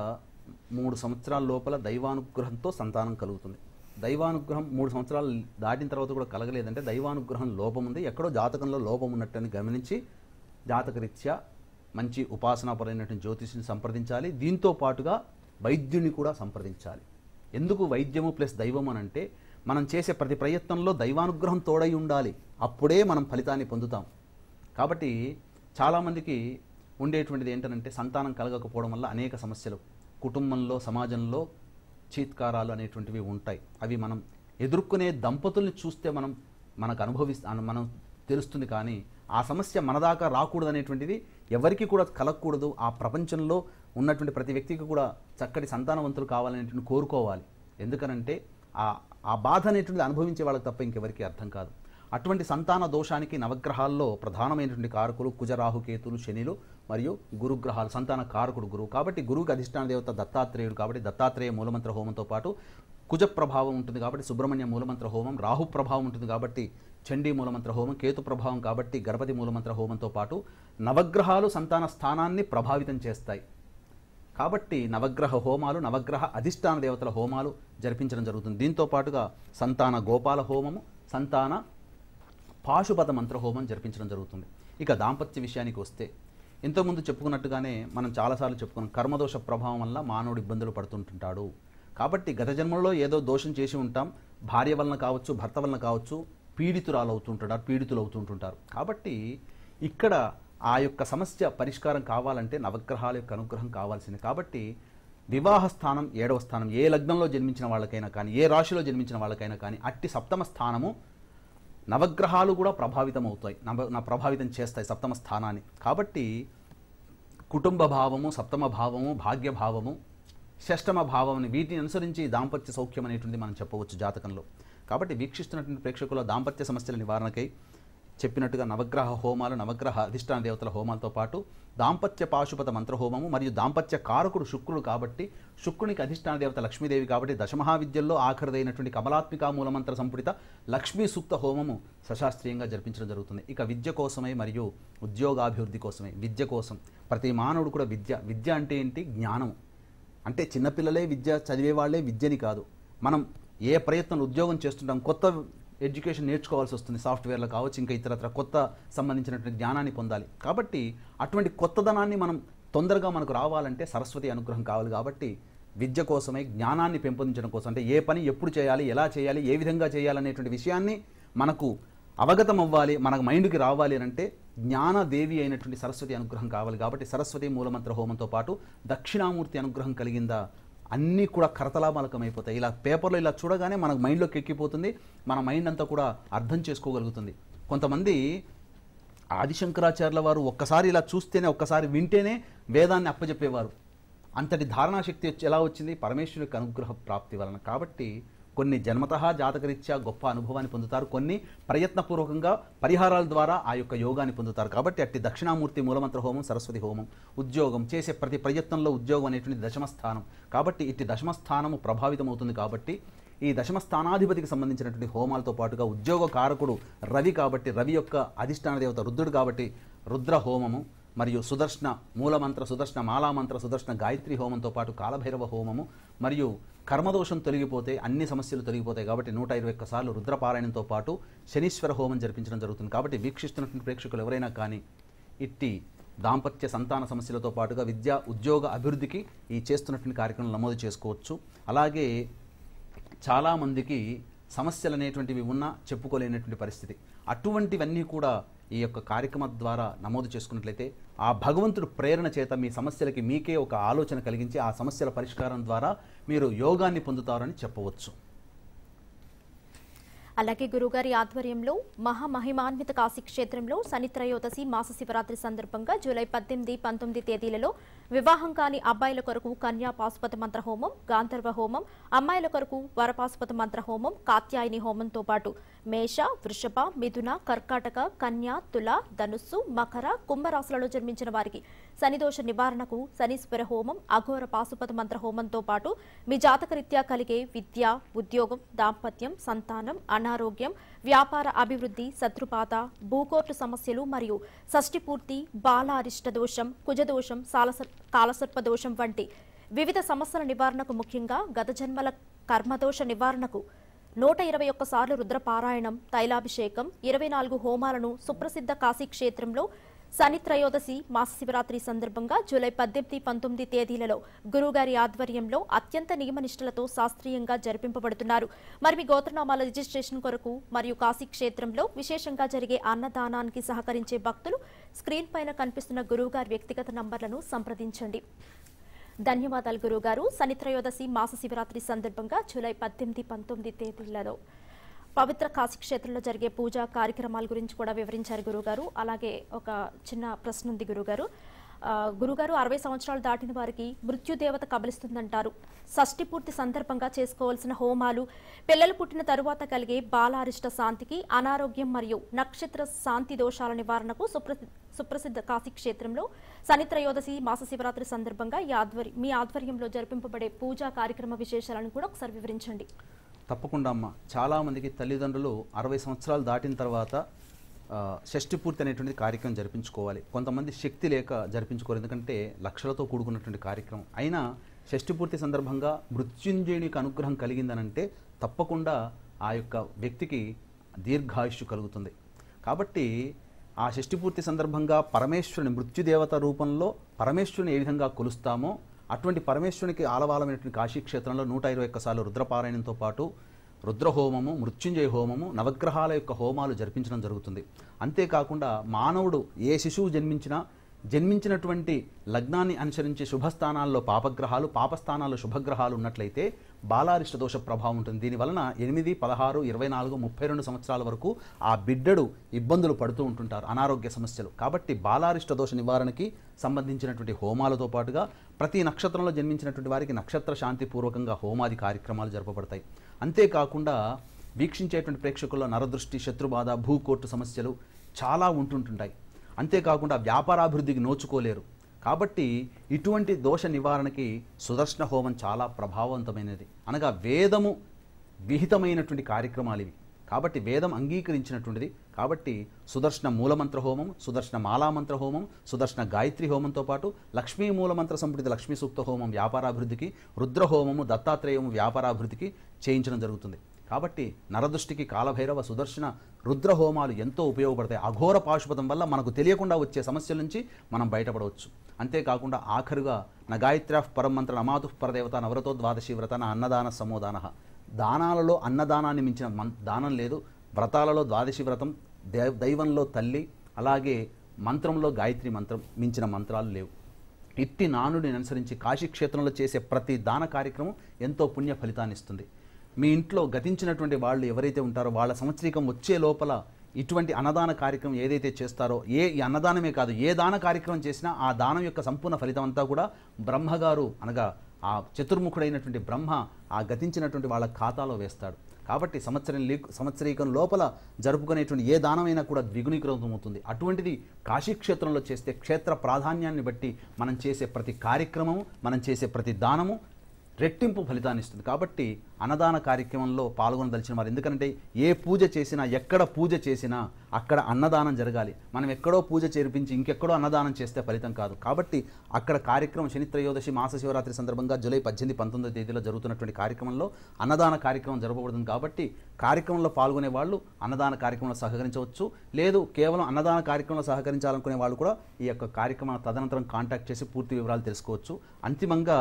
మూడు సంవత్సరాల లోపల దైవానుగ్రహంతో సంతానం కలుగుతుంది దైవానుగ్రహం మూడు సంవత్సరాలు దాటిన తర్వాత కూడా కలగలేదంటే దైవానుగ్రహం లోపం ఉంది ఎక్కడో జాతకంలో లోపం ఉన్నట్టని గమనించి జాతకరీత్యా మంచి ఉపాసనాపరమైనటువంటి జ్యోతిష్ని సంప్రదించాలి దీంతో పాటుగా వైద్యుని కూడా సంప్రదించాలి ఎందుకు వైద్యము ప్లస్ దైవం అని అంటే మనం చేసే ప్రతి ప్రయత్నంలో దైవానుగ్రహం తోడై ఉండాలి అప్పుడే మనం ఫలితాన్ని పొందుతాం కాబట్టి చాలామందికి ఉండేటువంటిది ఏంటనంటే సంతానం కలగకపోవడం వల్ల అనేక సమస్యలు కుటుంబంలో సమాజంలో చీత్కారాలు అనేటువంటివి ఉంటాయి అవి మనం ఎదుర్కొనే దంపతుల్ని చూస్తే మనం మనకు అనుభవిస్తా మనం తెలుస్తుంది కానీ ఆ సమస్య మనదాకా రాకూడదు అనేటువంటిది ఎవరికి కూడా కలగకూడదు ఆ ప్రపంచంలో ఉన్నటువంటి ప్రతి వ్యక్తికి కూడా చక్కటి సంతానవంతులు కావాలనేటువంటి కోరుకోవాలి ఎందుకనంటే ఆ ఆ బాధ అనేటువంటిది అనుభవించే వాళ్ళకి తప్ప ఇంకెవరికి అర్థం కాదు అటువంటి సంతాన దోషానికి నవగ్రహాల్లో ప్రధానమైనటువంటి కారకులు కుజరాహుకేతులు శనిలు మరియు గురుగ్రహాలు సంతాన కారకుడు గురువు కాబట్టి గురువుకి అధిష్టాన దేవత దత్తాత్రేయుడు కాబట్టి దత్తాత్రేయ మూలమంత్ర హోమంతో పాటు కుజ ప్రభావం ఉంటుంది కాబట్టి సుబ్రహ్మణ్య మూలమంత్ర హోమం రాహు ప్రభావం ఉంటుంది కాబట్టి చండీ మూలమంత్ర హోమం కేతు ప్రభావం కాబట్టి గణపతి మూలమంత్ర హోమంతో పాటు నవగ్రహాలు సంతాన స్థానాన్ని ప్రభావితం చేస్తాయి కాబట్టి నవగ్రహ హోమాలు నవగ్రహ అధిష్టాన దేవతల హోమాలు జరిపించడం జరుగుతుంది దీంతో పాటుగా సంతాన గోపాల హోమము సంతాన పాశుపత మంత్ర హోమం జరిపించడం జరుగుతుంది ఇక దాంపత్య విషయానికి వస్తే ఇంతకుముందు చెప్పుకున్నట్టుగానే మనం చాలాసార్లు చెప్పుకున్నాం కర్మదోష ప్రభావం వల్ల మానవుడు ఇబ్బందులు పడుతుంటుంటాడు కాబట్టి గత జన్మలో ఏదో దోషం చేసి ఉంటాం భార్య వలన కావచ్చు భర్త వలన కావచ్చు పీడితురాలు అవుతుంటుంటారు పీడితులు అవుతుంటుంటారు కాబట్టి ఇక్కడ ఆ యొక్క సమస్య పరిష్కారం కావాలంటే నవగ్రహాల యొక్క అనుగ్రహం కావాల్సింది కాబట్టి వివాహ స్థానం ఏడవ స్థానం ఏ లగ్నంలో జన్మించిన వాళ్ళకైనా కానీ ఏ రాశిలో జన్మించిన వాళ్ళకైనా కానీ అట్టి సప్తమ స్థానము నవగ్రహాలు కూడా ప్రభావితం అవుతాయి నవ నా ప్రభావితం చేస్తాయి సప్తమ స్థానాన్ని కాబట్టి కుటుంబ భావము సప్తమ భావము భాగ్యభావము షష్టమ భావం వీటిని అనుసరించి దాంపత్య సౌఖ్యం అనేటువంటి మనం చెప్పవచ్చు జాతకంలో కాబట్టి వీక్షిస్తున్నటువంటి ప్రేక్షకుల దాంపత్య సమస్యల నివారణకై చెప్పినట్టుగా నవగ్రహ హోమాలు నవగ్రహ అధిష్టాన దేవతల హోమాలతో పాటు దాంపత్య పాశుపత మంత్రహోమము మరియు దాంపత్య కారకుడు శుక్రుడు కాబట్టి శుక్రునికి అధిష్టాన దేవత లక్ష్మీదేవి కాబట్టి దశమహావిద్యల్లో ఆఖరిదైనటువంటి కమలాత్మికా మూలమంత్ర సంపుడిత లక్ష్మీ సూక్త హోమము సశాస్త్రీయంగా జరిపించడం జరుగుతుంది ఇక విద్య కోసమై మరియు ఉద్యోగాభివృద్ధి కోసమై విద్య కోసం ప్రతి మానవుడు కూడా విద్య విద్య అంటే ఏంటి జ్ఞానం అంటే చిన్నపిల్లలే విద్య చదివే వాళ్ళే విద్యని కాదు మనం ఏ ప్రయత్నం ఉద్యోగం చేస్తుంటాం కొత్త ఎడ్యుకేషన్ నేర్చుకోవాల్సి వస్తుంది సాఫ్ట్వేర్లో కావచ్చు ఇంకా ఇతరత్ర కొత్త సంబంధించినటువంటి జ్ఞానాన్ని పొందాలి కాబట్టి అటువంటి కొత్తదనాన్ని మనం తొందరగా మనకు రావాలంటే సరస్వతి అనుగ్రహం కావాలి కాబట్టి విద్య కోసమే జ్ఞానాన్ని పెంపొందించడం కోసం అంటే ఏ పని ఎప్పుడు చేయాలి ఎలా చేయాలి ఏ విధంగా చేయాలనేటువంటి విషయాన్ని మనకు అవగతం అవ్వాలి మనకు మైండ్కి రావాలి అని అంటే జ్ఞానదేవి అయినటువంటి సరస్వతి అనుగ్రహం కావాలి కాబట్టి సరస్వతి మూలమంత్ర హోమంతో పాటు దక్షిణామూర్తి అనుగ్రహం కలిగిందా అన్నీ కూడా కరతలామలకం అయిపోతాయి ఇలా పేపర్లో ఇలా చూడగానే మనకు మైండ్లోకి ఎక్కిపోతుంది మన మైండ్ అంతా కూడా అర్థం చేసుకోగలుగుతుంది కొంతమంది ఆదిశంకరాచార్యుల వారు ఒక్కసారి ఇలా చూస్తేనే ఒక్కసారి వింటేనే వేదాన్ని అప్పచెప్పేవారు అంతటి ధారణాశక్తి ఎలా వచ్చింది పరమేశ్వరునికి అనుగ్రహ ప్రాప్తి వలన కాబట్టి కొన్ని జన్మత జాతకరీత్యా గొప్ప అనుభవాన్ని పొందుతారు కొన్ని ప్రయత్నపూర్వకంగా పరిహారాల ద్వారా ఆ యొక్క యోగాన్ని పొందుతారు కాబట్టి అట్టి దక్షిణామూర్తి మూలమంత్ర హోమం సరస్వతి హోమం ఉద్యోగం చేసే ప్రతి ప్రయత్నంలో ఉద్యోగం అనేటువంటి దశమస్థానం కాబట్టి ఇట్టి దశమస్థానము ప్రభావితం అవుతుంది కాబట్టి ఈ దశమ స్థానాధిపతికి సంబంధించినటువంటి హోమాలతో పాటుగా ఉద్యోగ కారకుడు రవి కాబట్టి రవి యొక్క అధిష్టాన దేవత రుద్రుడు కాబట్టి రుద్ర హోమము మరియు సుదర్శన మూలమంత్ర సుదర్శన మాలామంత్ర సుదర్శన గాయత్రి హోమంతో పాటు కాలభైరవ హోమము మరియు కర్మదోషం తొలగిపోతే అన్ని సమస్యలు తొలగిపోతాయి కాబట్టి నూట ఇరవై ఒక్కసార్లు రుద్రపారాయణంతో పాటు శనీశ్వర హోమం జరిపించడం జరుగుతుంది కాబట్టి వీక్షిస్తున్నటువంటి ప్రేక్షకులు ఎవరైనా కానీ ఇట్టి దాంపత్య సంతాన సమస్యలతో పాటుగా విద్యా ఉద్యోగ అభివృద్ధికి ఈ చేస్తున్నటువంటి కార్యక్రమం నమోదు చేసుకోవచ్చు అలాగే చాలామందికి సమస్యలు అనేటువంటివి ఉన్నా చెప్పుకోలేనటువంటి పరిస్థితి అటువంటివన్నీ కూడా ఈ యొక్క కార్యక్రమం ద్వారా నమోదు చేసుకున్నట్లయితే ఆ భగవంతుడు ప్రేరణ చేత మీ సమస్యలకి మీకే ఒక ఆలోచన కలిగించి ఆ సమస్యల పరిష్కారం ద్వారా మీరు యోగాన్ని పొందుతారని చెప్పవచ్చు అలాగే గురుగారి ఆధ్వర్యంలో మహామహిమాన్విత కాశీ క్షేత్రంలో శనిత్రయోదశి మాస శివరాత్రి సందర్భంగా జూలై పద్దెనిమిది పంతొమ్మిది తేదీలలో వివాహం కాని అబ్బాయిల కొరకు కన్యా పాశుపతి మంత్ర హోమం గాంధర్వ హోమం అమ్మాయిల కొరకు వరపాశుపతి మంత్ర హోమం కాత్యాయని హోమంతో పాటు మేష వృషభ మిథున కర్కాటక కన్యా తుల ధనుస్సు మకర కుంభరాశులలో జన్మించిన వారికి శనిదోష నివారణకు శనీశ్వర హోమం అఘోర పాశుపతి మంత్ర హోమంతో పాటు మీ జాతకరీత్యా కలిగే విద్య ఉద్యోగం దాంపత్యం సంతానం అనారోగ్యం వ్యాపార అభివృద్ధి శత్రుపాత భూకోర్టు సమస్యలు మరియు షష్టిపూర్తి బాల అరిష్ట దోషం కుజదోషం కాలసర్ప దోషం వంటి వివిధ సమస్యల నివారణకు ముఖ్యంగా గత జన్మల కర్మదోష నివారణకు నూట ఇరవై ఒక్కసార్లు రుద్రపారాయణం తైలాభిషేకం ఇరవై నాలుగు హోమాలను సుప్రసిద్ధ కాశీక్షేత్రంలో శని త్రయోదశి శివరాత్రి సందర్భంగా జూలై పద్దెనిమిది పంతొమ్మిది తేదీలలో గురుగారి ఆధ్వర్యంలో అత్యంత నియమనిష్టలతో శాస్త్రీయంగా జరిపింపబడుతున్నారు మరి మీ గోత్రనామాల రిజిస్ట్రేషన్ కొరకు మరియు కాశీ క్షేత్రంలో విశేషంగా జరిగే అన్నదానానికి సహకరించే భక్తులు స్క్రీన్ పైన కనిపిస్తున్న గురువుగారి వ్యక్తిగత నంబర్లను సంప్రదించండి ధన్యవాదాలు గురువుగారు శని త్రయోదశి మాస శివరాత్రి సందర్భంగా జూలై పద్దెనిమిది పంతొమ్మిది తేదీలలో పవిత్ర కాశీ క్షేత్రంలో జరిగే పూజా కార్యక్రమాల గురించి కూడా వివరించారు గురుగారు అలాగే ఒక చిన్న ప్రశ్న ఉంది గురుగారు గురుగారు అరవై సంవత్సరాలు దాటిన వారికి మృత్యుదేవత కబలిస్తుందంటారు షష్ఠి పూర్తి సందర్భంగా చేసుకోవాల్సిన హోమాలు పిల్లలు పుట్టిన తరువాత కలిగే బాలారిష్ట శాంతికి అనారోగ్యం మరియు నక్షత్ర శాంతి దోషాల నివారణకు సుప్రసిద్ధ కాశీ క్షేత్రంలో శనిత్రయోదశి మాస శివరాత్రి సందర్భంగా మీ ఆధ్వర్యంలో జరిపింపబడే పూజా కార్యక్రమ విశేషాలను కూడా ఒకసారి వివరించండి తప్పకుండా అమ్మ చాలామందికి తల్లిదండ్రులు అరవై సంవత్సరాలు దాటిన తర్వాత షష్టి పూర్తి అనేటువంటి కార్యక్రమం జరిపించుకోవాలి కొంతమంది శక్తి లేక జరిపించుకోరు ఎందుకంటే లక్షలతో కూడుకున్నటువంటి కార్యక్రమం అయినా షష్టి పూర్తి సందర్భంగా మృత్యుంజయునికి అనుగ్రహం కలిగిందనంటే తప్పకుండా ఆ యొక్క వ్యక్తికి దీర్ఘాయుష్ కలుగుతుంది కాబట్టి ఆ షష్టిపూర్తి సందర్భంగా పరమేశ్వరుని మృత్యుదేవత రూపంలో పరమేశ్వరుని ఏ విధంగా కొలుస్తామో అటువంటి పరమేశ్వరునికి ఆలవాలమైనటువంటి కాశీక్షేత్రంలో నూట ఇరవై ఒక్కసార్లు రుద్రపారాయణంతో పాటు రుద్రహోమము మృత్యుంజయ హోమము నవగ్రహాల యొక్క హోమాలు జరిపించడం జరుగుతుంది అంతేకాకుండా మానవుడు ఏ శిశువు జన్మించినా జన్మించినటువంటి లగ్నాన్ని అనుసరించి శుభస్థానాల్లో పాపగ్రహాలు పాపస్థానాల్లో శుభగ్రహాలు ఉన్నట్లయితే బాలారిష్ట దోష ప్రభావం ఉంటుంది దీనివలన ఎనిమిది పదహారు ఇరవై నాలుగు ముప్పై రెండు సంవత్సరాల వరకు ఆ బిడ్డడు ఇబ్బందులు పడుతూ ఉంటుంటారు అనారోగ్య సమస్యలు కాబట్టి బాలారిష్ట దోష నివారణకి సంబంధించినటువంటి హోమాలతో పాటుగా ప్రతి నక్షత్రంలో జన్మించినటువంటి వారికి నక్షత్ర శాంతిపూర్వకంగా హోమాది కార్యక్రమాలు జరపబడతాయి అంతేకాకుండా వీక్షించేటువంటి ప్రేక్షకుల్లో నరదృష్టి శత్రుబాధ భూకోర్టు సమస్యలు చాలా ఉంటుంటుంటాయి అంతేకాకుండా వ్యాపారాభివృద్ధికి నోచుకోలేరు కాబట్టి ఇటువంటి దోష నివారణకి సుదర్శన హోమం చాలా ప్రభావవంతమైనది అనగా వేదము విహితమైనటువంటి కార్యక్రమాలు ఇవి కాబట్టి వేదం అంగీకరించినటువంటిది కాబట్టి సుదర్శన మూలమంత్ర హోమం సుదర్శన మాలామంత్ర హోమం సుదర్శన గాయత్రి హోమంతో పాటు లక్ష్మీ మూలమంత్ర సంపుటిత లక్ష్మీ సూక్త హోమం వ్యాపారాభివృద్ధికి రుద్రహోమము దత్తాత్రేయము వ్యాపారాభివృద్ధికి చేయించడం జరుగుతుంది కాబట్టి నరదృష్టికి కాలభైరవ సుదర్శన రుద్ర హోమాలు ఎంతో ఉపయోగపడతాయి అఘోర పాశుపదం వల్ల మనకు తెలియకుండా వచ్చే సమస్యల నుంచి మనం బయటపడవచ్చు అంతేకాకుండా ఆఖరుగా నగాయత్ర మంత్ర నమాతు పరదేవత నవరతో ద్వాదశి వ్రతన అన్నదాన సమోదాన దానాలలో అన్నదానాన్ని మించిన మన్ దానం లేదు వ్రతాలలో ద్వాదశి వ్రతం దైవంలో తల్లి అలాగే మంత్రంలో గాయత్రి మంత్రం మించిన మంత్రాలు లేవు ఇట్టి నానుడిని అనుసరించి కాశీక్షేత్రంలో చేసే ప్రతి దాన కార్యక్రమం ఎంతో పుణ్య ఫలితాన్ని ఇస్తుంది మీ ఇంట్లో గతించినటువంటి వాళ్ళు ఎవరైతే ఉంటారో వాళ్ళ సంవత్సరికం వచ్చే లోపల ఇటువంటి అన్నదాన కార్యక్రమం ఏదైతే చేస్తారో ఏ అన్నదానమే కాదు ఏ దాన కార్యక్రమం చేసినా ఆ దానం యొక్క సంపూర్ణ ఫలితం అంతా కూడా బ్రహ్మగారు అనగా ఆ చతుర్ముఖుడైనటువంటి బ్రహ్మ ఆ గతించినటువంటి వాళ్ళ ఖాతాలో వేస్తాడు కాబట్టి సంవత్సరం సంవత్సరీకం లోపల జరుపుకునేటువంటి ఏ దానమైనా కూడా ద్విగుణీకృతమవుతుంది అటువంటిది కాశీక్షేత్రంలో చేస్తే క్షేత్ర ప్రాధాన్యాన్ని బట్టి మనం చేసే ప్రతి కార్యక్రమము మనం చేసే ప్రతి దానము రెట్టింపు ఫలితాన్ని ఇస్తుంది కాబట్టి అన్నదాన కార్యక్రమంలో పాల్గొనదలిచిన వారు ఎందుకంటే ఏ పూజ చేసినా ఎక్కడ పూజ చేసినా అక్కడ అన్నదానం జరగాలి మనం ఎక్కడో పూజ చేర్పించి ఇంకెక్కడో అన్నదానం చేస్తే ఫలితం కాదు కాబట్టి అక్కడ కార్యక్రమం శనిత్రయోదశి మాస శివరాత్రి సందర్భంగా జూలై పద్దెనిమిది పంతొమ్మిదో తేదీలో జరుగుతున్నటువంటి కార్యక్రమంలో అన్నదాన కార్యక్రమం జరపబడుతుంది కాబట్టి కార్యక్రమంలో పాల్గొనే వాళ్ళు అన్నదాన కార్యక్రమంలో సహకరించవచ్చు లేదు కేవలం అన్నదాన కార్యక్రమంలో సహకరించాలనుకునే వాళ్ళు కూడా ఈ యొక్క కార్యక్రమాన్ని తదనంతరం కాంటాక్ట్ చేసి పూర్తి వివరాలు తెలుసుకోవచ్చు అంతిమంగా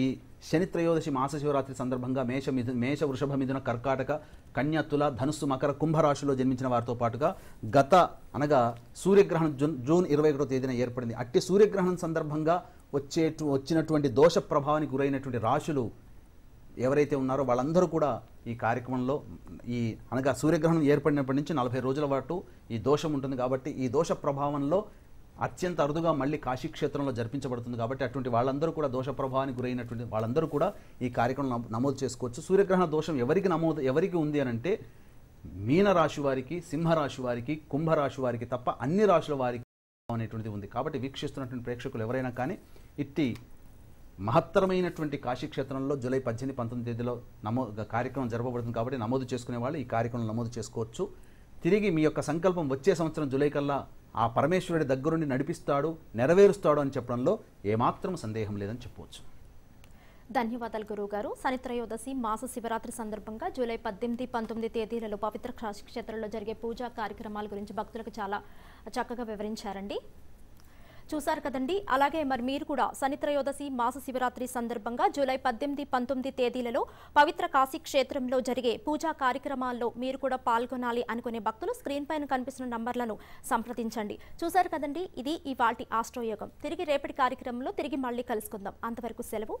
ఈ శని త్రయోదశి మాస శివరాత్రి సందర్భంగా మేష మిథు మేష వృషభ మిథున కర్కాటక కన్యాతుల ధనుస్సు మకర కుంభరాశిలో జన్మించిన వారితో పాటుగా గత అనగా సూర్యగ్రహణం జూన్ జూన్ ఇరవై ఒకటో తేదీన ఏర్పడింది అట్టి సూర్యగ్రహణం సందర్భంగా వచ్చే వచ్చినటువంటి దోష ప్రభావానికి గురైనటువంటి రాశులు ఎవరైతే ఉన్నారో వాళ్ళందరూ కూడా ఈ కార్యక్రమంలో ఈ అనగా సూర్యగ్రహణం ఏర్పడినప్పటి నుంచి నలభై రోజుల పాటు ఈ దోషం ఉంటుంది కాబట్టి ఈ దోష ప్రభావంలో అత్యంత అరుదుగా మళ్ళీ కాశీక్షేత్రంలో జరిపించబడుతుంది కాబట్టి అటువంటి వాళ్ళందరూ కూడా దోష ప్రభావానికి గురైనటువంటి వాళ్ళందరూ కూడా ఈ కార్యక్రమం నమోదు చేసుకోవచ్చు సూర్యగ్రహణ దోషం ఎవరికి నమోదు ఎవరికి ఉంది అని అంటే మీనరాశి వారికి సింహరాశి వారికి కుంభరాశి వారికి తప్ప అన్ని రాశుల వారికి అనేటువంటిది ఉంది కాబట్టి వీక్షిస్తున్నటువంటి ప్రేక్షకులు ఎవరైనా కానీ ఇట్టి మహత్తరమైనటువంటి కాశీక్షేత్రంలో జూలై పద్దెనిమిది పంతొమ్మిది తేదీలో నమో కార్యక్రమం జరపబడుతుంది కాబట్టి నమోదు చేసుకునే వాళ్ళు ఈ కార్యక్రమం నమోదు చేసుకోవచ్చు తిరిగి మీ యొక్క సంకల్పం వచ్చే సంవత్సరం జూలై కల్లా ఆ పరమేశ్వరుడి దగ్గరుండి నడిపిస్తాడు నెరవేరుస్తాడు అని చెప్పడంలో ఏమాత్రం సందేహం లేదని చెప్పవచ్చు ధన్యవాదాలు గురువు గారు శనిత్రయోదశి మాస శివరాత్రి సందర్భంగా జూలై పద్దెనిమిది పంతొమ్మిది తేదీలలో పవిత్ర క్షేత్రంలో జరిగే పూజా కార్యక్రమాల గురించి భక్తులకు చాలా చక్కగా వివరించారండి చూశారు కదండి అలాగే మరి మీరు కూడా శనిత్రయోదశి మాస శివరాత్రి సందర్భంగా జూలై పద్దెనిమిది పంతొమ్మిది తేదీలలో పవిత్ర కాశీ క్షేత్రంలో జరిగే పూజా కార్యక్రమాల్లో మీరు కూడా పాల్గొనాలి అనుకునే భక్తులు స్క్రీన్ పైన కనిపిస్తున్న నంబర్లను సంప్రదించండి చూశారు కదండి ఇది ఇవాటి ఆస్ట్రోయోగం తిరిగి రేపటి కార్యక్రమంలో తిరిగి మళ్ళీ కలుసుకుందాం అంతవరకు సెలవు